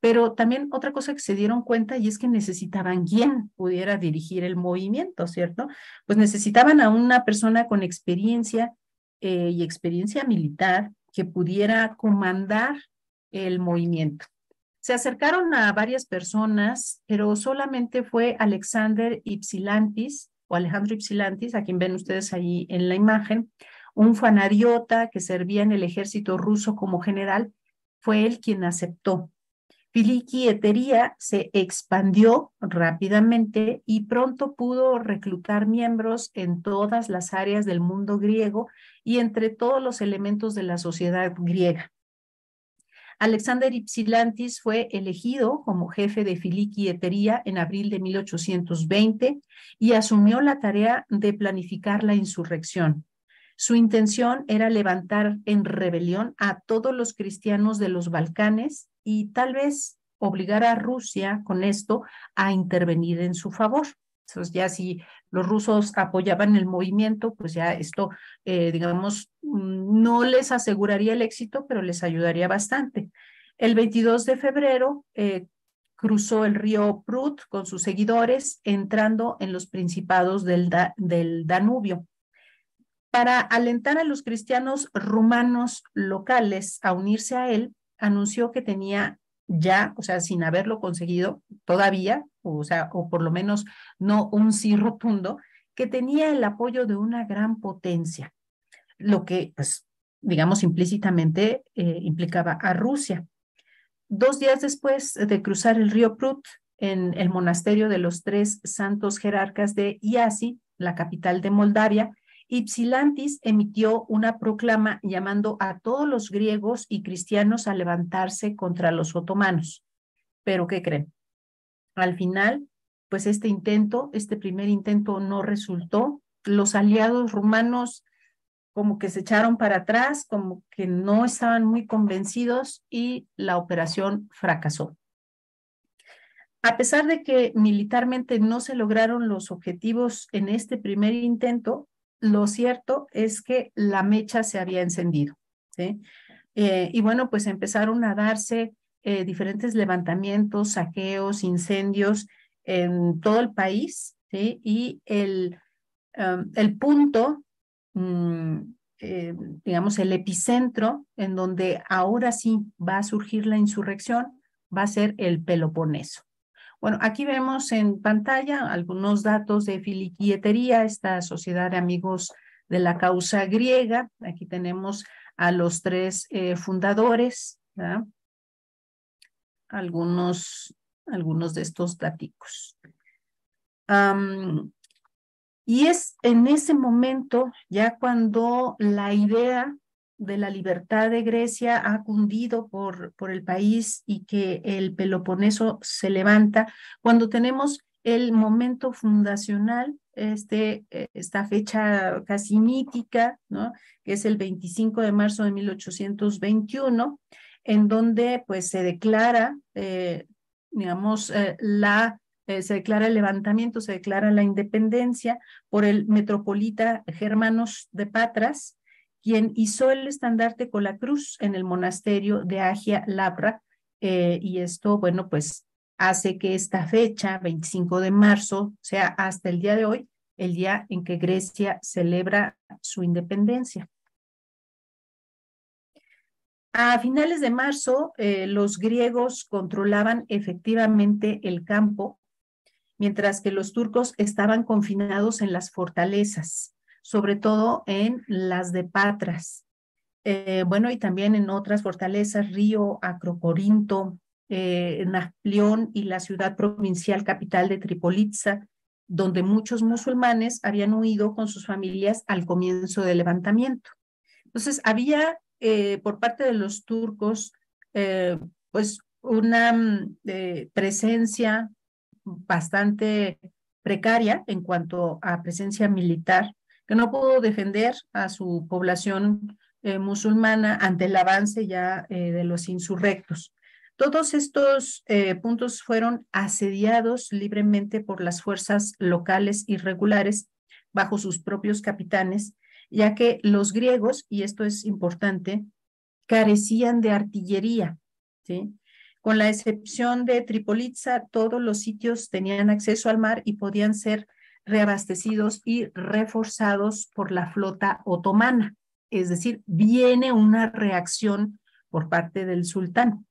pero también otra cosa que se dieron cuenta y es que necesitaban quien pudiera dirigir el movimiento, ¿cierto? Pues necesitaban a una persona con experiencia eh, y experiencia militar que pudiera comandar el movimiento. Se acercaron a varias personas, pero solamente fue Alexander Ypsilantis o Alejandro Ypsilantis, a quien ven ustedes ahí en la imagen, un fanariota que servía en el ejército ruso como general, fue él quien aceptó Eteria se expandió rápidamente y pronto pudo reclutar miembros en todas las áreas del mundo griego y entre todos los elementos de la sociedad griega. Alexander Ypsilantis fue elegido como jefe de Filiquietería en abril de 1820 y asumió la tarea de planificar la insurrección. Su intención era levantar en rebelión a todos los cristianos de los Balcanes y tal vez obligar a Rusia con esto a intervenir en su favor. Entonces ya si los rusos apoyaban el movimiento, pues ya esto, eh, digamos, mm, no les aseguraría el éxito, pero les ayudaría bastante. El 22 de febrero eh, cruzó el río Prut con sus seguidores, entrando en los principados del Danubio. Para alentar a los cristianos rumanos locales a unirse a él, anunció que tenía ya, o sea, sin haberlo conseguido todavía, o sea, o por lo menos no un sí rotundo, que tenía el apoyo de una gran potencia, lo que, pues, digamos, implícitamente eh, implicaba a Rusia. Dos días después de cruzar el río Prut en el monasterio de los tres santos jerarcas de Iasi, la capital de Moldavia, Ypsilantis emitió una proclama llamando a todos los griegos y cristianos a levantarse contra los otomanos. Pero, ¿qué creen? Al final, pues este intento, este primer intento no resultó. Los aliados rumanos como que se echaron para atrás, como que no estaban muy convencidos y la operación fracasó. A pesar de que militarmente no se lograron los objetivos en este primer intento, lo cierto es que la mecha se había encendido. ¿sí? Eh, y bueno, pues empezaron a darse eh, diferentes levantamientos, saqueos, incendios en todo el país. ¿sí? Y el, eh, el punto, mm, digamos, el epicentro en donde ahora sí va a surgir la insurrección va a ser el Peloponeso. Bueno, aquí vemos en pantalla algunos datos de Filiquietería, esta sociedad de amigos de la causa griega. Aquí tenemos a los tres eh, fundadores, Algunos, algunos de estos platicos. y es en ese momento ya cuando la idea de la libertad de Grecia ha cundido por, por el país y que el Peloponeso se levanta, cuando tenemos el momento fundacional, este, eh, esta fecha casi mítica, ¿no? que es el 25 de marzo de 1821, en donde pues se declara, eh, digamos, eh, la, se declara el levantamiento, se declara la independencia por el metropolita Germanos de Patras, quien hizo el estandarte con la cruz en el monasterio de Agia Labra. Eh, y esto, bueno, pues hace que esta fecha, 25 de marzo, sea hasta el día de hoy, el día en que Grecia celebra su independencia. A finales de marzo, eh, los griegos controlaban efectivamente el campo, mientras que los turcos estaban confinados en las fortalezas sobre todo en las de Patras. Eh, bueno, y también en otras fortalezas, Río, Acrocorinto, eh, y la ciudad provincial capital de Tripolitza, donde muchos musulmanes habían huido con sus familias al comienzo del levantamiento. Entonces, había eh, por parte de los turcos, eh, pues una mm, presencia bastante precaria en cuanto a presencia militar que no pudo defender a su población eh, musulmana ante el avance ya eh, de los insurrectos. Todos estos eh, puntos fueron asediados libremente por las fuerzas locales irregulares bajo sus propios capitanes, ya que los griegos, y esto es importante, carecían de artillería. ¿sí? Con la excepción de Tripolitza, todos los sitios tenían acceso al mar y podían ser reabastecidos y reforzados por la flota otomana. Es decir, viene una reacción por parte del sultán.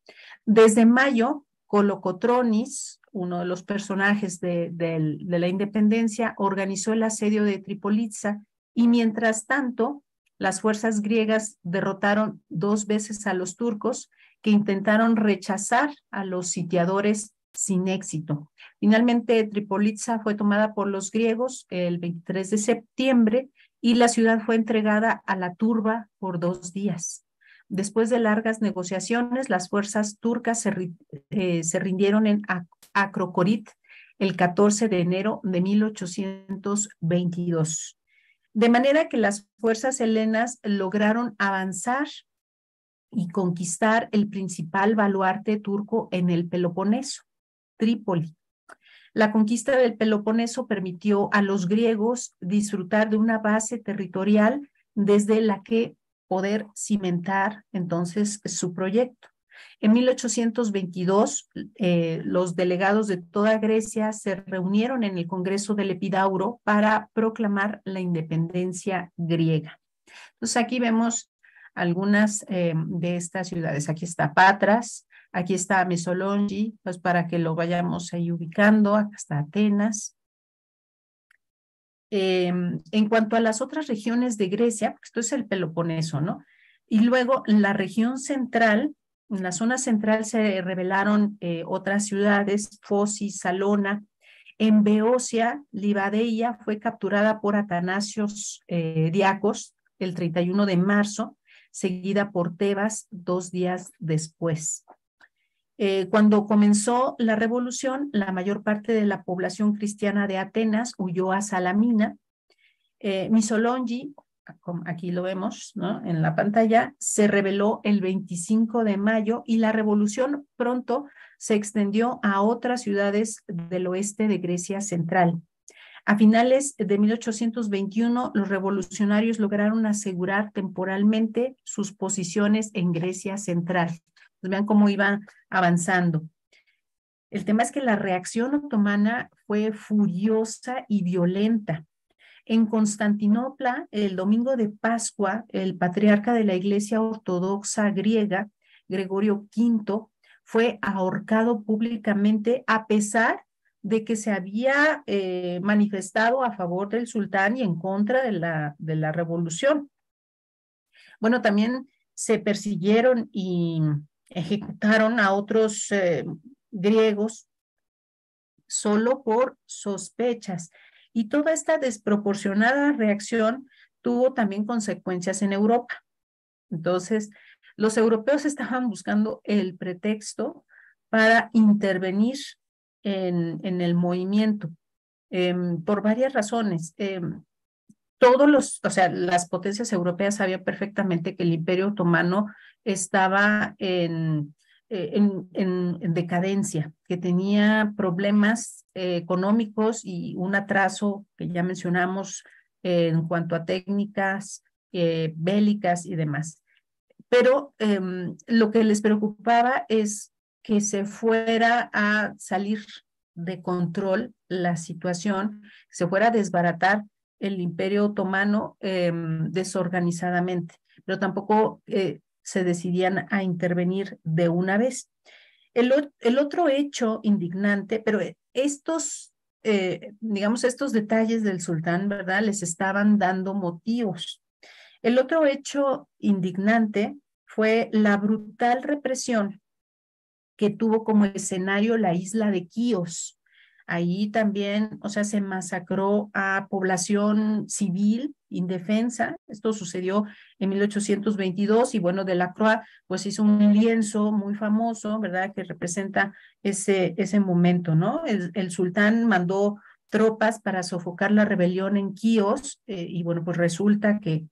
Desde mayo, Colocotronis, uno de los personajes de, la independencia, organizó el asedio de Tripolitza y mientras tanto, las fuerzas griegas derrotaron dos veces a los turcos que intentaron rechazar a los sitiadores sin éxito. Finalmente, Tripolitsa fue tomada por los griegos el 23 de septiembre y la ciudad fue entregada a la turba por dos días. Después de largas negociaciones, las fuerzas turcas se, eh, se rindieron en Acrocorit el 14 de enero de 1822. De manera que las fuerzas helenas lograron avanzar y conquistar el principal baluarte turco en el Peloponeso. Trípoli. La conquista del Peloponeso permitió a los griegos disfrutar de una base territorial desde la que poder cimentar entonces su proyecto. En 1822, eh, los delegados de toda Grecia se reunieron en el Congreso del Epidauro para proclamar la independencia griega. Entonces aquí vemos algunas eh, de estas ciudades. Aquí está Patras, Aquí está Mesolongi, pues para que lo vayamos ahí ubicando. Acá está Atenas. Em, en cuanto a las otras regiones de Grecia, esto pues, es el Peloponeso, ¿no? Y luego en la región central, en la zona central se revelaron eh, otras ciudades, Fosis, Salona. En Beocia, Libadeia fue capturada por Atanasios eh, Diacos el 31 de marzo, seguida por Tebas dos días después. Eh, cuando comenzó la revolución, la mayor parte de la población cristiana de Atenas huyó a Salamina. Eh, Misolongi, aquí lo vemos en la pantalla, se rebeló el 25 de mayo y la revolución pronto se extendió a otras ciudades del oeste de Grecia Central. A finales de 1821, los revolucionarios lograron asegurar temporalmente sus posiciones en Grecia Central vean cómo iba avanzando. El tema es que la reacción otomana fue furiosa y violenta. En Constantinopla, el domingo de Pascua, el patriarca de la Iglesia Ortodoxa griega, Gregorio V, fue ahorcado públicamente a pesar de que se había eh, manifestado a favor del sultán y en contra de la, de la revolución. Bueno, también se persiguieron y ejecutaron a otros eh, griegos solo por sospechas. Y toda esta desproporcionada reacción tuvo también consecuencias en Europa. Entonces, los europeos estaban buscando el pretexto para intervenir en, en el movimiento em, por varias razones. Em, todos los, o sea, las potencias europeas sabían perfectamente que el imperio otomano estaba eh, en, en, decadencia, que tenía problemas eh, económicos y un atraso que ya mencionamos en cuanto a técnicas eh, bélicas y demás. Pero em, lo que les preocupaba es que se fuera a salir de control la situación, se fuera a desbaratar el imperio otomano em, desorganizadamente pero tampoco se decidían a intervenir de una vez. El, otro hecho indignante, pero eh, estos, eh, digamos, estos detalles del sultán, ¿verdad? Les estaban dando motivos. El otro hecho indignante fue la brutal represión que tuvo como escenario la isla de Quíos, Ahí también, o sea, se masacró a población civil indefensa. Esto sucedió en 1822 y bueno, de la Delacroix pues hizo un lienzo muy famoso, ¿verdad? Que representa ese, ese momento, ¿no? El, sultán mandó tropas para sofocar la rebelión en Quíos eh, y bueno, pues resulta que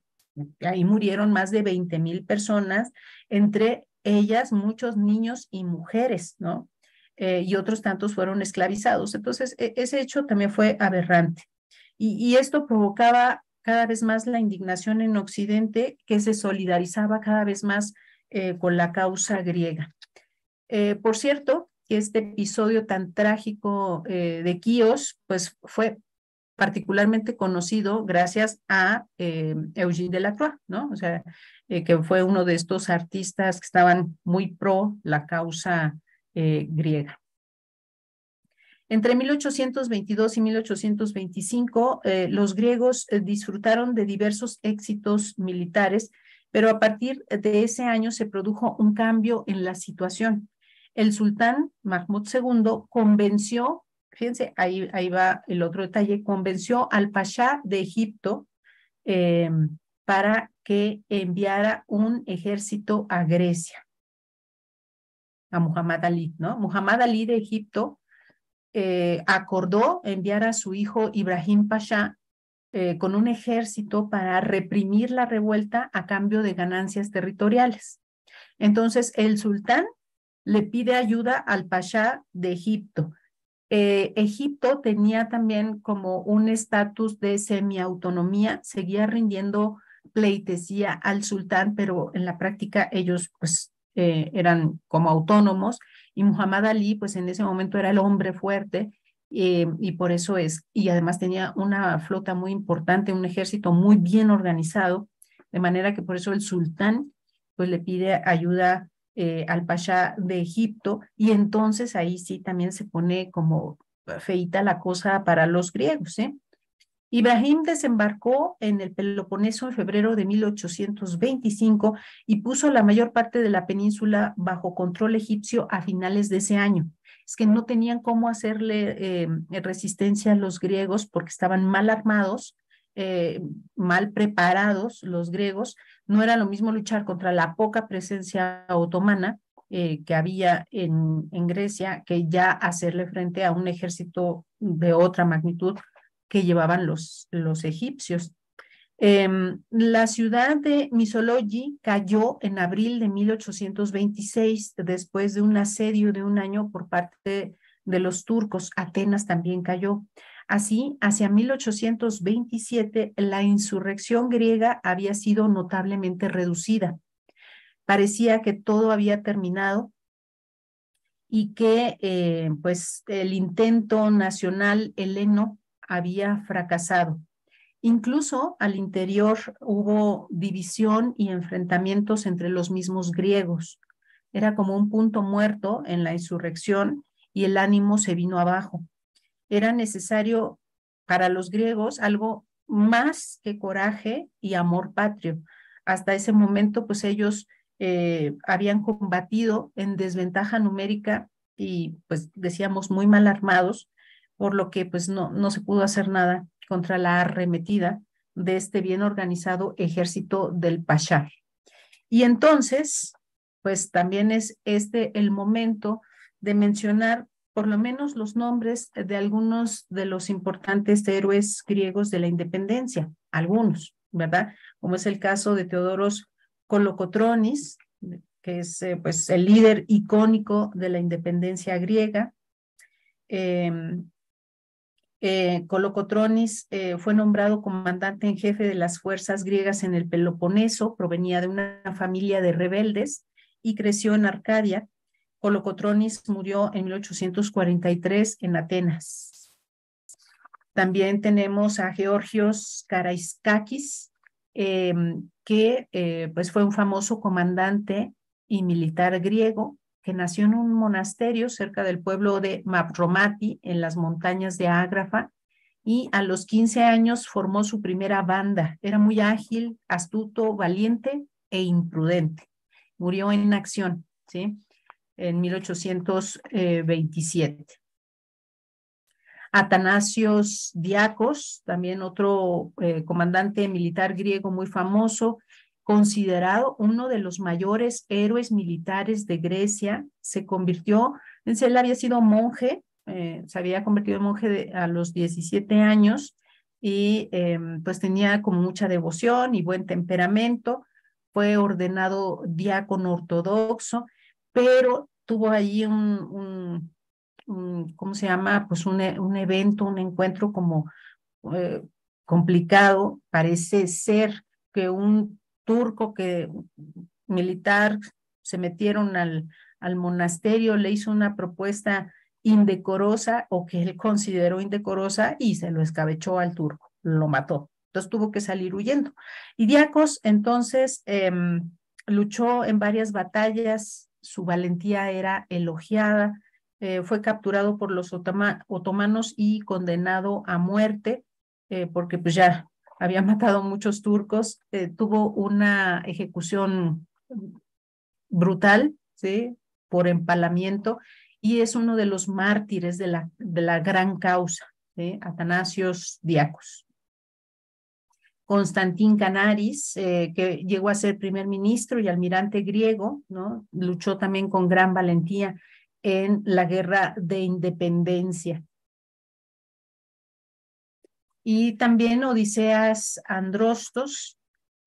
ahí murieron más de 20 mil personas, entre ellas muchos niños y mujeres, ¿no? Eh, y otros tantos fueron esclavizados. Entonces, e, ese hecho también fue aberrante. Y, esto provocaba cada vez más la indignación en Occidente, que se solidarizaba cada vez más eh, con la causa griega. Eh, por cierto, este episodio tan trágico de Kios pues fue particularmente conocido gracias a Eugene Delacroix, ¿no? O sea, que fue uno de estos artistas que estaban muy pro la causa eh, griega. Entre 1822 y 1825, eh, los griegos eh, disfrutaron de diversos éxitos militares, pero a partir de ese año se produjo un cambio en la situación. El sultán Mahmud II convenció, fíjense, ahí, ahí va el otro detalle, convenció al pasha de Egipto para que enviara un ejército a Grecia a Muhammad Ali, ¿no? Muhammad Ali de Egipto eh, acordó enviar a su hijo Ibrahim Pasha eh, con un ejército para reprimir la revuelta a cambio de ganancias territoriales. Entonces, el sultán le pide ayuda al Pasha de Egipto. Eh, Egipto tenía también como un estatus de semiautonomía, seguía rindiendo pleitesía al sultán, pero en la práctica ellos pues eh, eran como autónomos, y Muhammad Ali, pues en ese momento era el hombre fuerte, eh, y por eso es, y además tenía una flota muy importante, un ejército muy bien organizado, de manera que por eso el sultán, pues le pide ayuda eh, al pasha de Egipto, y entonces ahí sí también se pone como feita la cosa para los griegos, ¿eh? Ibrahim desembarcó en el Peloponeso en febrero de 1825 y puso la mayor parte de la península bajo control egipcio a finales de ese año. Es que no tenían cómo hacerle eh, resistencia a los griegos porque estaban mal armados, eh, mal preparados los griegos. No era lo mismo luchar contra la poca presencia otomana eh, que había en Grecia que ya hacerle frente a un ejército de otra magnitud que llevaban los, los egipcios. Em, la ciudad de Misologi cayó en abril de 1826 después de un asedio de un año por parte de los turcos. Atenas también cayó. Así, hacia 1827, la insurrección griega había sido notablemente reducida. Parecía que todo había terminado y que eh, pues, el intento nacional heleno había fracasado. Incluso al interior hubo división y enfrentamientos entre los mismos griegos. Era como un punto muerto en la insurrección y el ánimo se vino abajo. Era necesario para los griegos algo más que coraje y amor patrio. Hasta ese momento, pues ellos eh, habían combatido en desventaja numérica y, pues decíamos, muy mal armados por lo que pues no, no se pudo hacer nada contra la arremetida de este bien organizado ejército del Pashar. Y entonces, pues también es este el momento de mencionar por lo menos los nombres de algunos de los importantes héroes griegos de la independencia, algunos, ¿verdad? Como es el caso de Teodoros Colocotronis, que es eh, pues el líder icónico de la independencia griega, em, eh, Colocotronis eh, fue nombrado comandante en jefe de las fuerzas griegas en el Peloponeso, provenía de una familia de rebeldes y creció en Arcadia. Colocotronis murió en 1843 en Atenas. También tenemos a Georgios Karaiskakis, eh, que pues fue un famoso comandante y militar griego, que nació en un monasterio cerca del pueblo de Mapromati, en las montañas de Ágrafa, y a los 15 años formó su primera banda. Era muy ágil, astuto, valiente e imprudente. Murió en acción, ¿sí? En 1827. Eh, Atanasios Diacos, también otro eh, comandante militar griego muy famoso, considerado uno de los mayores héroes militares de Grecia, se convirtió, él había sido monje, eh, se había convertido en monje a los 17 años y eh, pues tenía como mucha devoción y buen temperamento, fue ordenado diácono ortodoxo, pero tuvo allí un, ¿cómo se llama? Pues un, e, evento, un encuentro como eh, complicado, parece ser que un turco que militar se metieron al, al monasterio, le hizo una propuesta indecorosa o que él consideró indecorosa y se lo escabechó al turco, lo mató. Entonces tuvo que salir huyendo. Y Diacos entonces em, luchó en varias batallas, su valentía era elogiada, eh, fue capturado por los otomanos y condenado a muerte, eh, porque pues ya había matado muchos turcos, eh, tuvo una ejecución brutal, ¿sí? Por empalamiento, y es uno de los mártires de la, de la gran causa, Atanasios Diacos. Constantín Canaris, eh, que llegó a ser primer ministro y almirante griego, ¿no? Luchó también con gran valentía en la guerra de independencia y también Odiseas Androstos,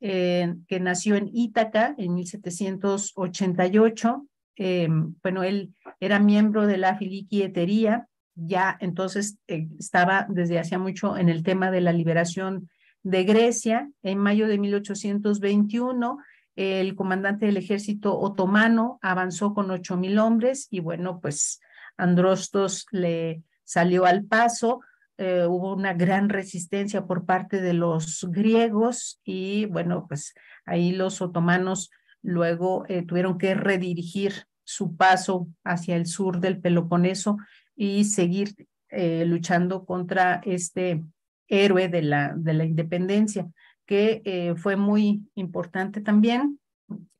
eh, que nació en Ítaca en 1788. Eh, bueno, él era miembro de la filiquietería, ya entonces eh, estaba desde hacía mucho en el tema de la liberación de Grecia. En mayo de 1821, el comandante del ejército otomano avanzó con 8.000 hombres y bueno, pues Androstos le salió al paso eh, hubo una gran resistencia por parte de los griegos y bueno, pues ahí los otomanos luego eh, tuvieron que redirigir su paso hacia el sur del Peloponeso y seguir eh, luchando contra este héroe de la, de la independencia, que fue muy importante también.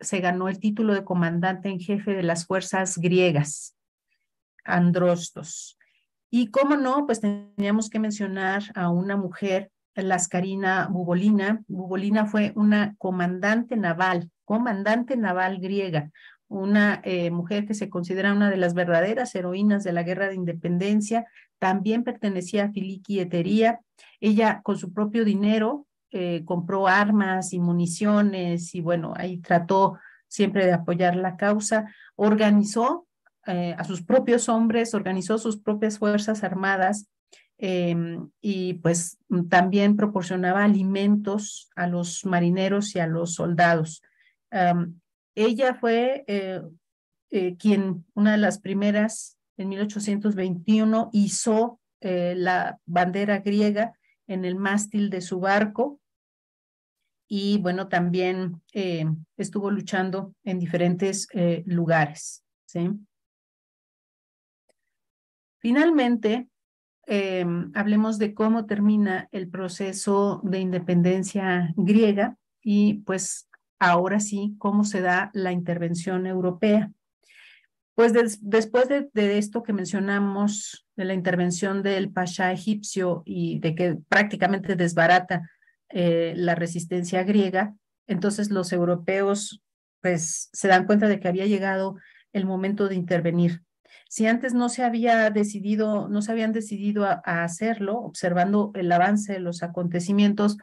Se ganó el título de comandante en jefe de las fuerzas griegas, Androstos y cómo no, pues teníamos que mencionar a una mujer, Lascarina Bubolina. Bubolina fue una comandante naval, comandante naval griega, una eh, mujer que se considera una de las verdaderas heroínas de la Guerra de Independencia, también pertenecía a Filiki Etería. Ella con su propio dinero eh, compró armas y municiones y bueno, ahí trató siempre de apoyar la causa. Organizó eh, a sus propios hombres, organizó sus propias fuerzas armadas eh, y pues también proporcionaba alimentos a los marineros y a los soldados. ella fue eh, quien, una de las primeras, en 1821, hizo la bandera griega en el mástil de su barco y bueno, también estuvo luchando en diferentes lugares. ¿sí? Finalmente, em, hablemos de cómo termina el proceso de independencia griega y pues ahora sí, cómo se da la intervención europea. Pues después de, esto que mencionamos, de la intervención del Pasha egipcio y de que prácticamente desbarata eh, la resistencia griega, entonces los europeos pues se dan cuenta de que había llegado el momento de intervenir si antes no se había decidido, no se habían decidido a, hacerlo, observando el avance de los acontecimientos,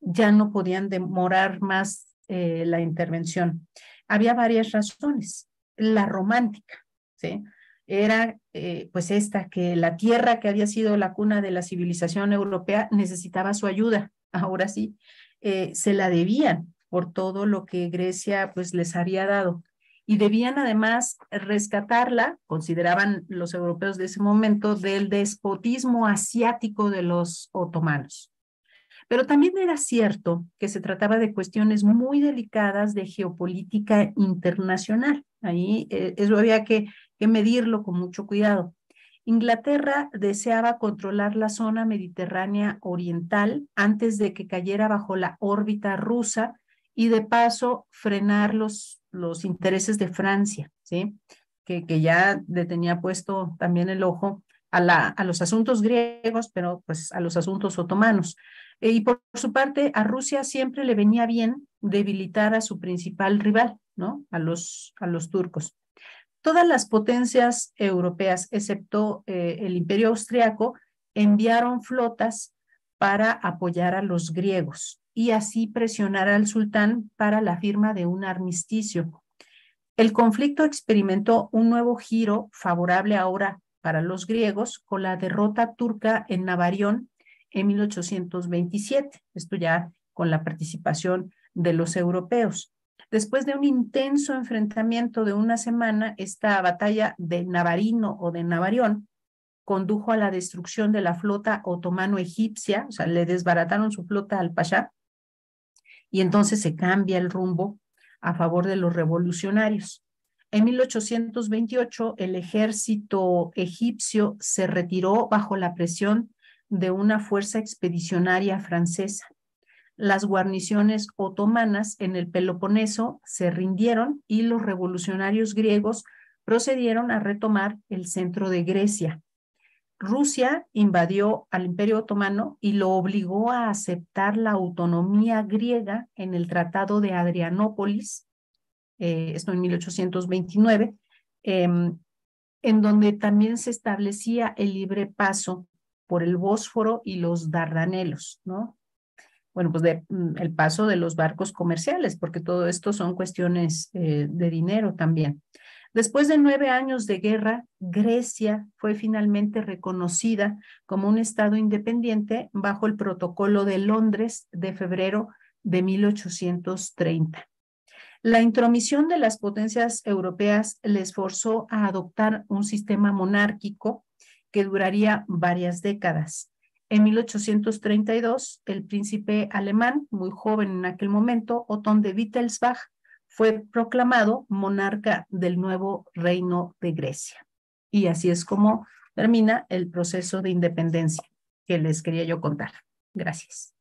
ya no podían demorar más eh, la intervención. Había varias razones. La romántica, ¿sí? Era eh, pues esta, que la tierra que había sido la cuna de la civilización europea necesitaba su ayuda. Ahora sí, eh, se la debían por todo lo que Grecia pues les había dado y debían además rescatarla, consideraban los europeos de ese momento, del despotismo asiático de los otomanos. Pero también era cierto que se trataba de cuestiones muy delicadas de geopolítica internacional. Ahí eh, eso había que, que medirlo con mucho cuidado. Inglaterra deseaba controlar la zona mediterránea oriental antes de que cayera bajo la órbita rusa y de paso frenar los los intereses de Francia, ¿sí? Que, que ya le tenía puesto también el ojo a, la, a, los asuntos griegos, pero pues a los asuntos otomanos. Eh, y por, su parte, a Rusia siempre le venía bien debilitar a su principal rival, ¿no? A los, a los turcos. Todas las potencias europeas, excepto eh, el imperio austriaco, enviaron flotas para apoyar a los griegos y así presionar al sultán para la firma de un armisticio. El conflicto experimentó un nuevo giro favorable ahora para los griegos con la derrota turca en Navarión en 1827, esto ya con la participación de los europeos. Después de un intenso enfrentamiento de una semana, esta batalla de Navarino o de Navarión condujo a la destrucción de la flota otomano-egipcia, o sea, le desbarataron su flota al Pasha, y entonces se cambia el rumbo a favor de los revolucionarios. En 1828, el ejército egipcio se retiró bajo la presión de una fuerza expedicionaria francesa. Las guarniciones otomanas en el Peloponeso se rindieron y los revolucionarios griegos procedieron a retomar el centro de Grecia. Rusia invadió al Imperio Otomano y lo obligó a aceptar la autonomía griega en el Tratado de Adrianópolis, eh, esto en 1829, em, en donde también se establecía el libre paso por el Bósforo y los Dardanelos, ¿no? Bueno, pues mm, el paso de los barcos comerciales, porque todo esto son cuestiones eh, de dinero también. Después de nueve años de guerra, Grecia fue finalmente reconocida como un Estado independiente bajo el Protocolo de Londres de febrero de 1830. La intromisión de las potencias europeas les forzó a adoptar un sistema monárquico que duraría varias décadas. En 1832, el príncipe alemán, muy joven en aquel momento, Otón de Wittelsbach, fue proclamado monarca del nuevo reino de Grecia. Y así es como termina el proceso de independencia que les quería yo contar. Gracias.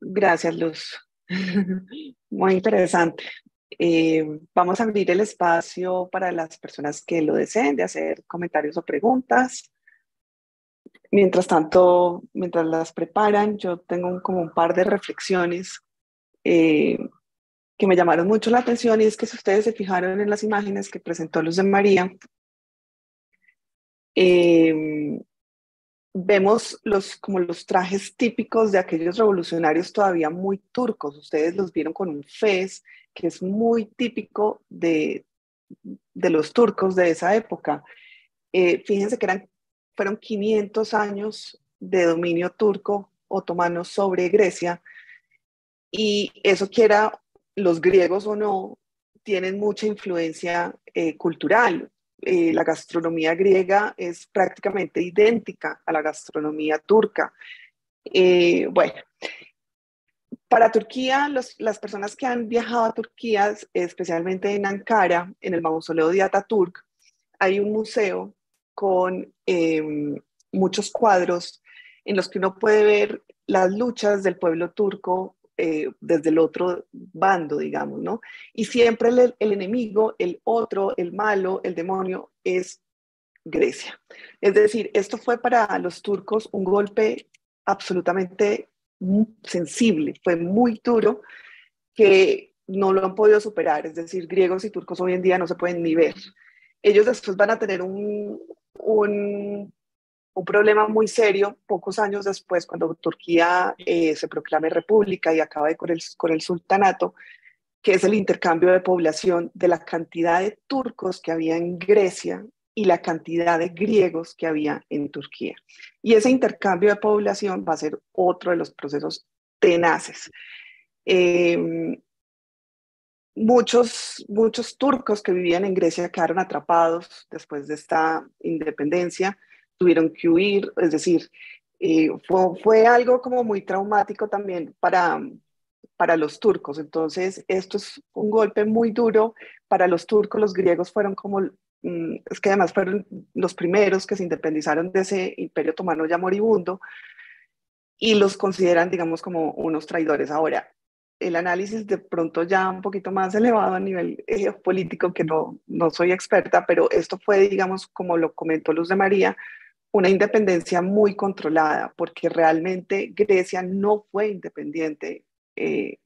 Gracias, Luz. Muy interesante. Eh, vamos a abrir el espacio para las personas que lo deseen de hacer comentarios o preguntas. Mientras tanto, mientras las preparan, yo tengo como un par de reflexiones eh, que me llamaron mucho la atención y es que si ustedes se fijaron en las imágenes que presentó Luz de María, em, vemos los, como los trajes típicos de aquellos revolucionarios todavía muy turcos. Ustedes los vieron con un fez, que es muy típico de, de los turcos de esa época. Eh, fíjense que eran fueron 500 años de dominio turco otomano sobre Grecia y eso quiera los griegos o no, tienen mucha influencia eh, cultural. Eh, la gastronomía griega es prácticamente idéntica a la gastronomía turca. Eh, bueno, para Turquía, las personas que han viajado a Turquía, especialmente en Ankara, en el mausoleo de Ataturk, hay un museo con em, muchos cuadros en los que uno puede ver las luchas del pueblo turco eh, desde el otro bando, digamos, ¿no? Y siempre el, el enemigo, el otro, el malo, el demonio, es Grecia. Es decir, esto fue para los turcos un golpe absolutamente sensible, fue muy duro, que no lo han podido superar. Es decir, griegos y turcos hoy en día no se pueden ni ver. Ellos después van a tener un, un, problema muy serio pocos años después, cuando Turquía eh, se proclame república y acaba con el, con el sultanato, que es el intercambio de población de la cantidad de turcos que había en Grecia y la cantidad de griegos que había en Turquía. Y ese intercambio de población va a ser otro de los procesos tenaces. Eh, muchos, muchos turcos que vivían en Grecia quedaron atrapados después de esta independencia, tuvieron que huir, es decir, eh, fue, fue, algo como muy traumático también para, para los turcos. Entonces, esto es un golpe muy duro para los turcos. Los griegos fueron como, mm, es que además fueron los primeros que se independizaron de ese imperio otomano ya moribundo y los consideran, digamos, como unos traidores. Ahora, el análisis de pronto ya un poquito más elevado a nivel geopolítico, eh, que no, no soy experta, pero esto fue, digamos, como lo comentó Luz de María, una independencia muy controlada, porque realmente Grecia no fue independiente eh,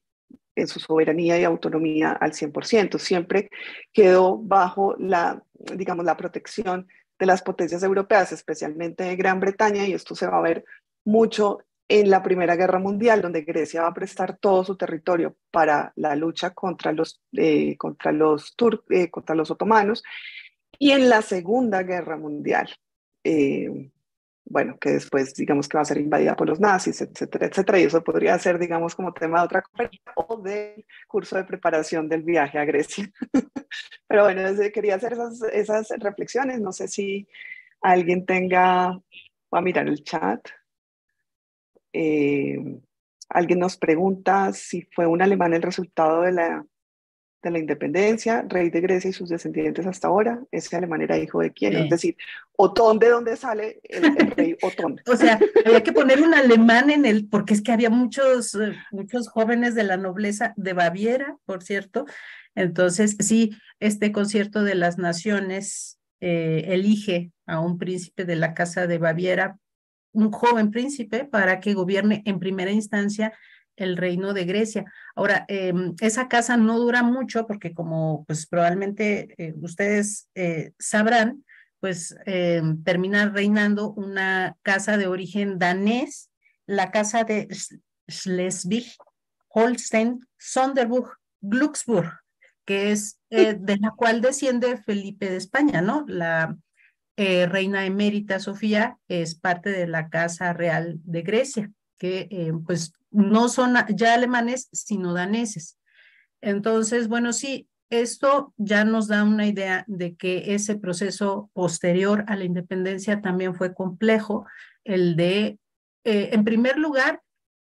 en su soberanía y autonomía al 100%, siempre quedó bajo la, digamos, la protección de las potencias europeas, especialmente de Gran Bretaña, y esto se va a ver mucho en la Primera Guerra Mundial, donde Grecia va a prestar todo su territorio para la lucha contra los, eh, contra los, tur eh, contra los otomanos, y en la Segunda Guerra Mundial, eh, bueno, que después digamos que va a ser invadida por los nazis, etcétera, etcétera, y eso podría ser, digamos, como tema de otra conferencia o del curso de preparación del viaje a Grecia. Pero bueno, quería hacer esas, esas reflexiones, no sé si alguien tenga, voy a mirar el chat. Eh, alguien nos pregunta si fue un alemán el resultado de la, la independencia, rey de Grecia y sus descendientes hasta ahora. Ese alemán era hijo de quién, es decir, Otón, ¿de dónde sale el, rey Otón? o sea, había que poner un alemán en el, porque es que había muchos, eh, muchos jóvenes de la nobleza de Baviera, por cierto. Entonces, sí, este concierto de las naciones eh, elige a un príncipe de la casa de Baviera un joven príncipe para que gobierne en primera instancia el reino de Grecia. Ahora, em, esa casa no dura mucho porque como pues probablemente eh, ustedes eh, sabrán, pues em, termina reinando una casa de origen danés, la casa de Schleswig, Holstein, Sonderburg, Glücksburg, que es eh, de la cual desciende Felipe de España, ¿no? La, eh, reina emérita Sofía es parte de la Casa Real de Grecia, que eh, pues no son ya alemanes, sino daneses. Entonces, bueno, sí, esto ya nos da una idea de que ese proceso posterior a la independencia también fue complejo, el de, eh, en primer lugar,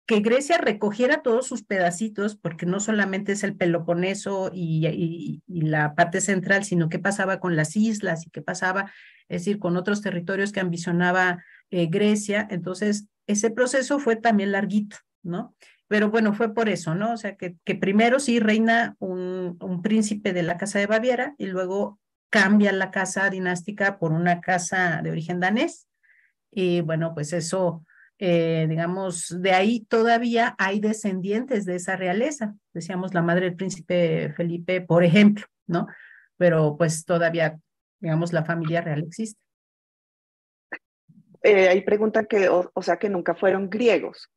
que Grecia recogiera todos sus pedacitos, porque no solamente es el Peloponeso y, la parte central, sino qué pasaba con las islas y qué pasaba, es decir, con otros territorios que ambicionaba eh, Grecia. Entonces, ese proceso fue también larguito, ¿no? Pero bueno, fue por eso, ¿no? O sea, que, primero sí reina un príncipe de la casa de Baviera y luego cambia la casa dinástica por una casa de origen danés. Y bueno, pues eso eh, digamos, de ahí todavía hay descendientes de esa realeza. Decíamos la madre del príncipe Felipe, por ejemplo, ¿no? Pero pues todavía, digamos, la familia real existe. Hay eh, pregunta preguntan que, o, sea, que nunca fueron griegos.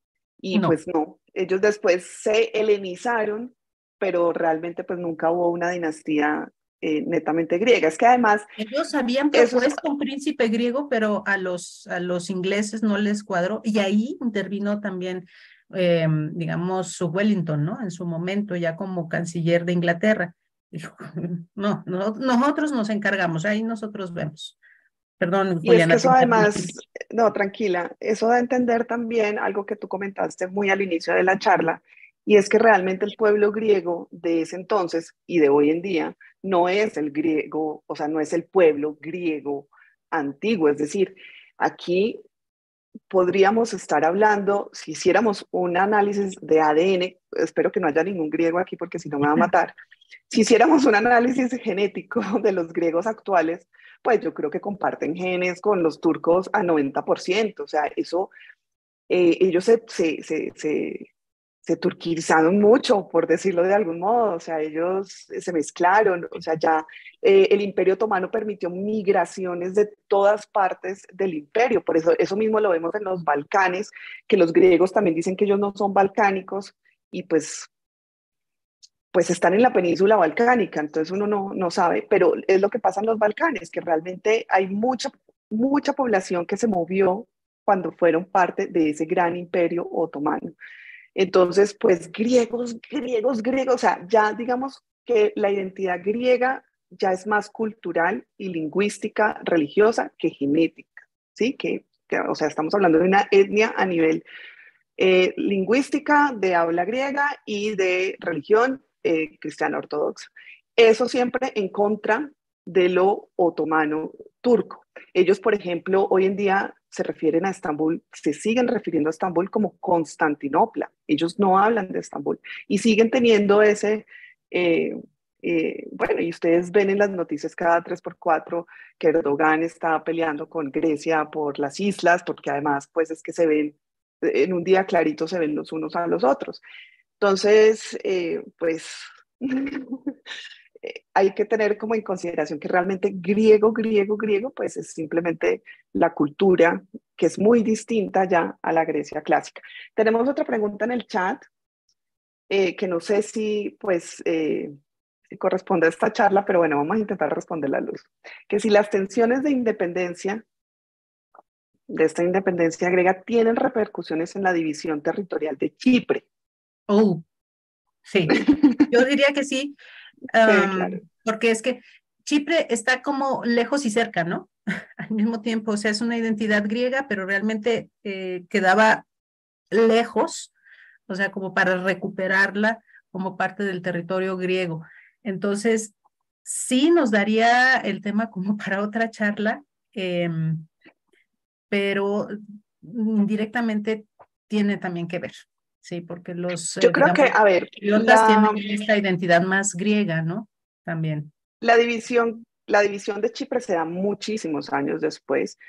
Y pues no, ellos después se helenizaron, pero realmente pues nunca hubo una dinastía eh, netamente griega. Es que además... Ellos habían propuesto un príncipe griego, pero a los, a los ingleses no les cuadró y ahí intervino también, em, digamos, su Wellington, ¿no? En su momento ya como canciller de Inglaterra. Dijo, no, no, nosotros nos encargamos, ahí nosotros vemos. Perdón, y es que eso además, no, tranquila, eso da a entender también algo que tú comentaste muy al inicio de la charla, y es que realmente el pueblo griego de ese entonces y de hoy en día no es el griego, o sea, no es el pueblo griego antiguo. Es decir, aquí podríamos estar hablando, si hiciéramos un análisis de ADN, espero que no haya ningún griego aquí porque si no me va a matar, si hiciéramos un análisis genético de los griegos actuales, pues yo creo que comparten genes con los turcos a 90%, o sea, eso, eh, ellos se se turquizaron mucho, por decirlo de algún modo, o sea, ellos se mezclaron, o sea, ya eh, el imperio otomano permitió migraciones de todas partes del imperio, por eso eso mismo lo vemos en los Balcanes, que los griegos también dicen que ellos no son balcánicos y pues pues están en la península balcánica, entonces uno no, no sabe, pero es lo que pasa en los Balcanes, que realmente hay mucha, mucha población que se movió cuando fueron parte de ese gran imperio otomano. Entonces, pues griegos, griegos, griegos, o sea, ya digamos que la identidad griega ya es más cultural y lingüística, religiosa que genética, ¿sí? Que, o sea, estamos hablando de una etnia a nivel eh, lingüística de habla griega y de religión eh, cristiana ortodoxa. Eso siempre en contra de lo otomano turco. Ellos, por ejemplo, hoy en día se refieren a Estambul, se siguen refiriendo a Estambul como Constantinopla. Ellos no hablan de Estambul y siguen teniendo ese, eh, eh, bueno, y ustedes ven en las noticias cada tres por cuatro que Erdogan está peleando con Grecia por las islas, porque además pues es que se ven, en un día clarito se ven los unos a los otros. Entonces, eh, pues Eh, hay que tener como en consideración que realmente griego, griego, griego, pues es simplemente la cultura que es muy distinta ya a la Grecia clásica. Tenemos otra pregunta en el chat eh, que no sé si pues eh, corresponde a esta charla, pero bueno, vamos a intentar responder la luz. Que si las tensiones de independencia, de esta independencia griega, tienen repercusiones en la división territorial de Chipre. Oh, sí, yo diría que sí, porque es que Chipre está como lejos y cerca, ¿no? Al mismo tiempo, o sea, es una identidad griega, pero realmente eh, quedaba lejos, o sea, como para recuperarla como parte del territorio griego. Entonces, sí nos daría el tema como para otra charla, em, pero mm, directamente tiene también que ver. Sí, porque los... Yo eh, creo que, a ver... La... tienen esta identidad más griega, ¿no? También. La división, la división de Chipre se da muchísimos años después,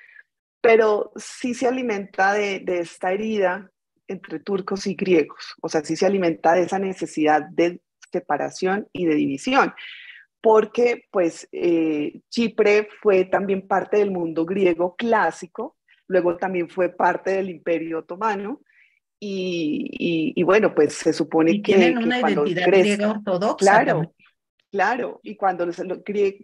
pero sí se alimenta de, esta herida entre turcos y griegos, o sea, sí se alimenta de esa necesidad de separación y de división, porque pues eh, Chipre fue también parte del mundo griego clásico, luego también fue parte del imperio otomano, y, bueno, pues se supone que... Tienen una identidad ortodoxa. Claro, claro. Y cuando,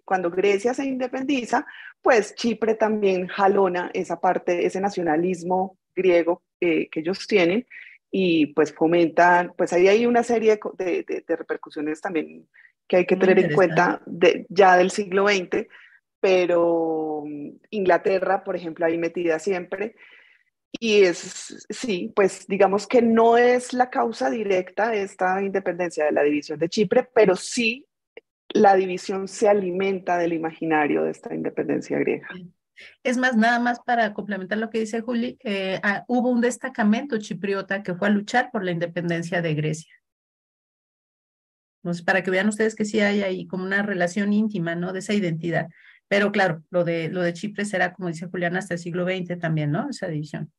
cuando Grecia se independiza, pues Chipre también jalona esa parte, ese nacionalismo griego que ellos tienen y pues fomentan, pues ahí hay una serie de, repercusiones también que hay que tener en cuenta ya del siglo XX, pero mm, Inglaterra, por ejemplo, ahí metida siempre, y es, sí, pues digamos que no es la causa directa de esta independencia de la división de Chipre, pero sí la división se alimenta del imaginario de esta independencia griega. Es más, nada más para complementar lo que dice Juli, eh, ah, hubo un destacamento chipriota que fue a luchar por la independencia de Grecia. para que vean ustedes que sí hay ahí como una relación íntima, ¿no? De esa identidad. Pero claro, lo de, lo de Chipre será, como dice Julián, hasta el siglo XX también, ¿no? Esa división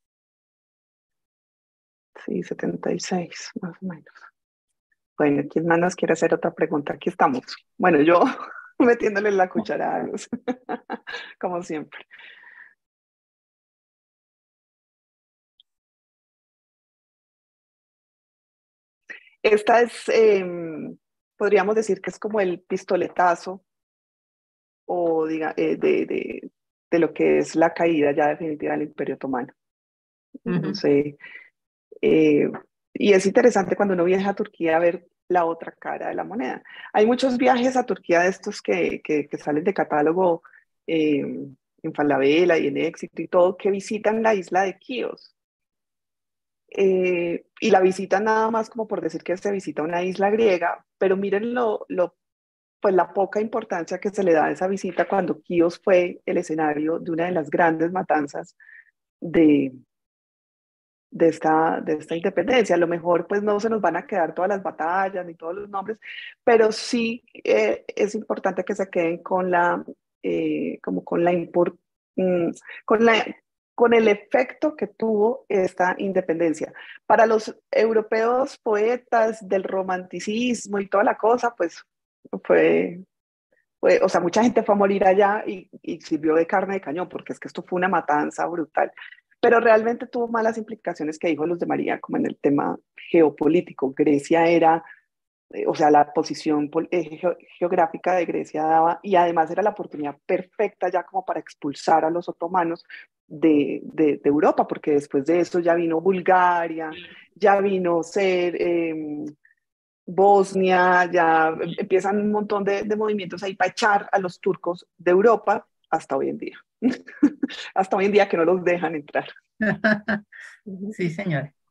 sí, 76, más o menos. Bueno, ¿quién más nos quiere hacer otra pregunta? Aquí estamos. Bueno, yo metiéndole la cucharada como siempre. Esta es, em, podríamos decir que es como el pistoletazo o diga, eh, de, de, lo que es la caída ya definitiva del Imperio Otomano. Eh, y es interesante cuando uno viaja a Turquía a ver la otra cara de la moneda. Hay muchos viajes a Turquía de estos que, que, salen de catálogo eh, en Falabella y en Éxito y todo, que visitan la isla de Kios, eh, y la visitan nada más como por decir que se visita una isla griega, pero miren lo, pues la poca importancia que se le da a esa visita cuando Kios fue el escenario de una de las grandes matanzas de, de esta, de esta independencia. A lo mejor pues no se nos van a quedar todas las batallas ni todos los nombres, pero sí eh, es importante que se queden con la, eh, como con la, mm, con la con el efecto que tuvo esta independencia. Para los europeos poetas del romanticismo y toda la cosa, pues fue, o sea, mucha gente fue a morir allá y, y, sirvió de carne de cañón, porque es que esto fue una matanza brutal pero realmente tuvo malas implicaciones que dijo los de María, como en el tema geopolítico. Grecia era, eh, o sea, la posición eh, geográfica de Grecia daba, y además era la oportunidad perfecta ya como para expulsar a los otomanos de, Europa, porque después de eso ya vino Bulgaria, ya vino ser... Em, Bosnia, ya empiezan un montón de, de movimientos ahí para echar a los turcos de Europa, hasta hoy en día. hasta hoy en día que no los dejan entrar. sí, señores.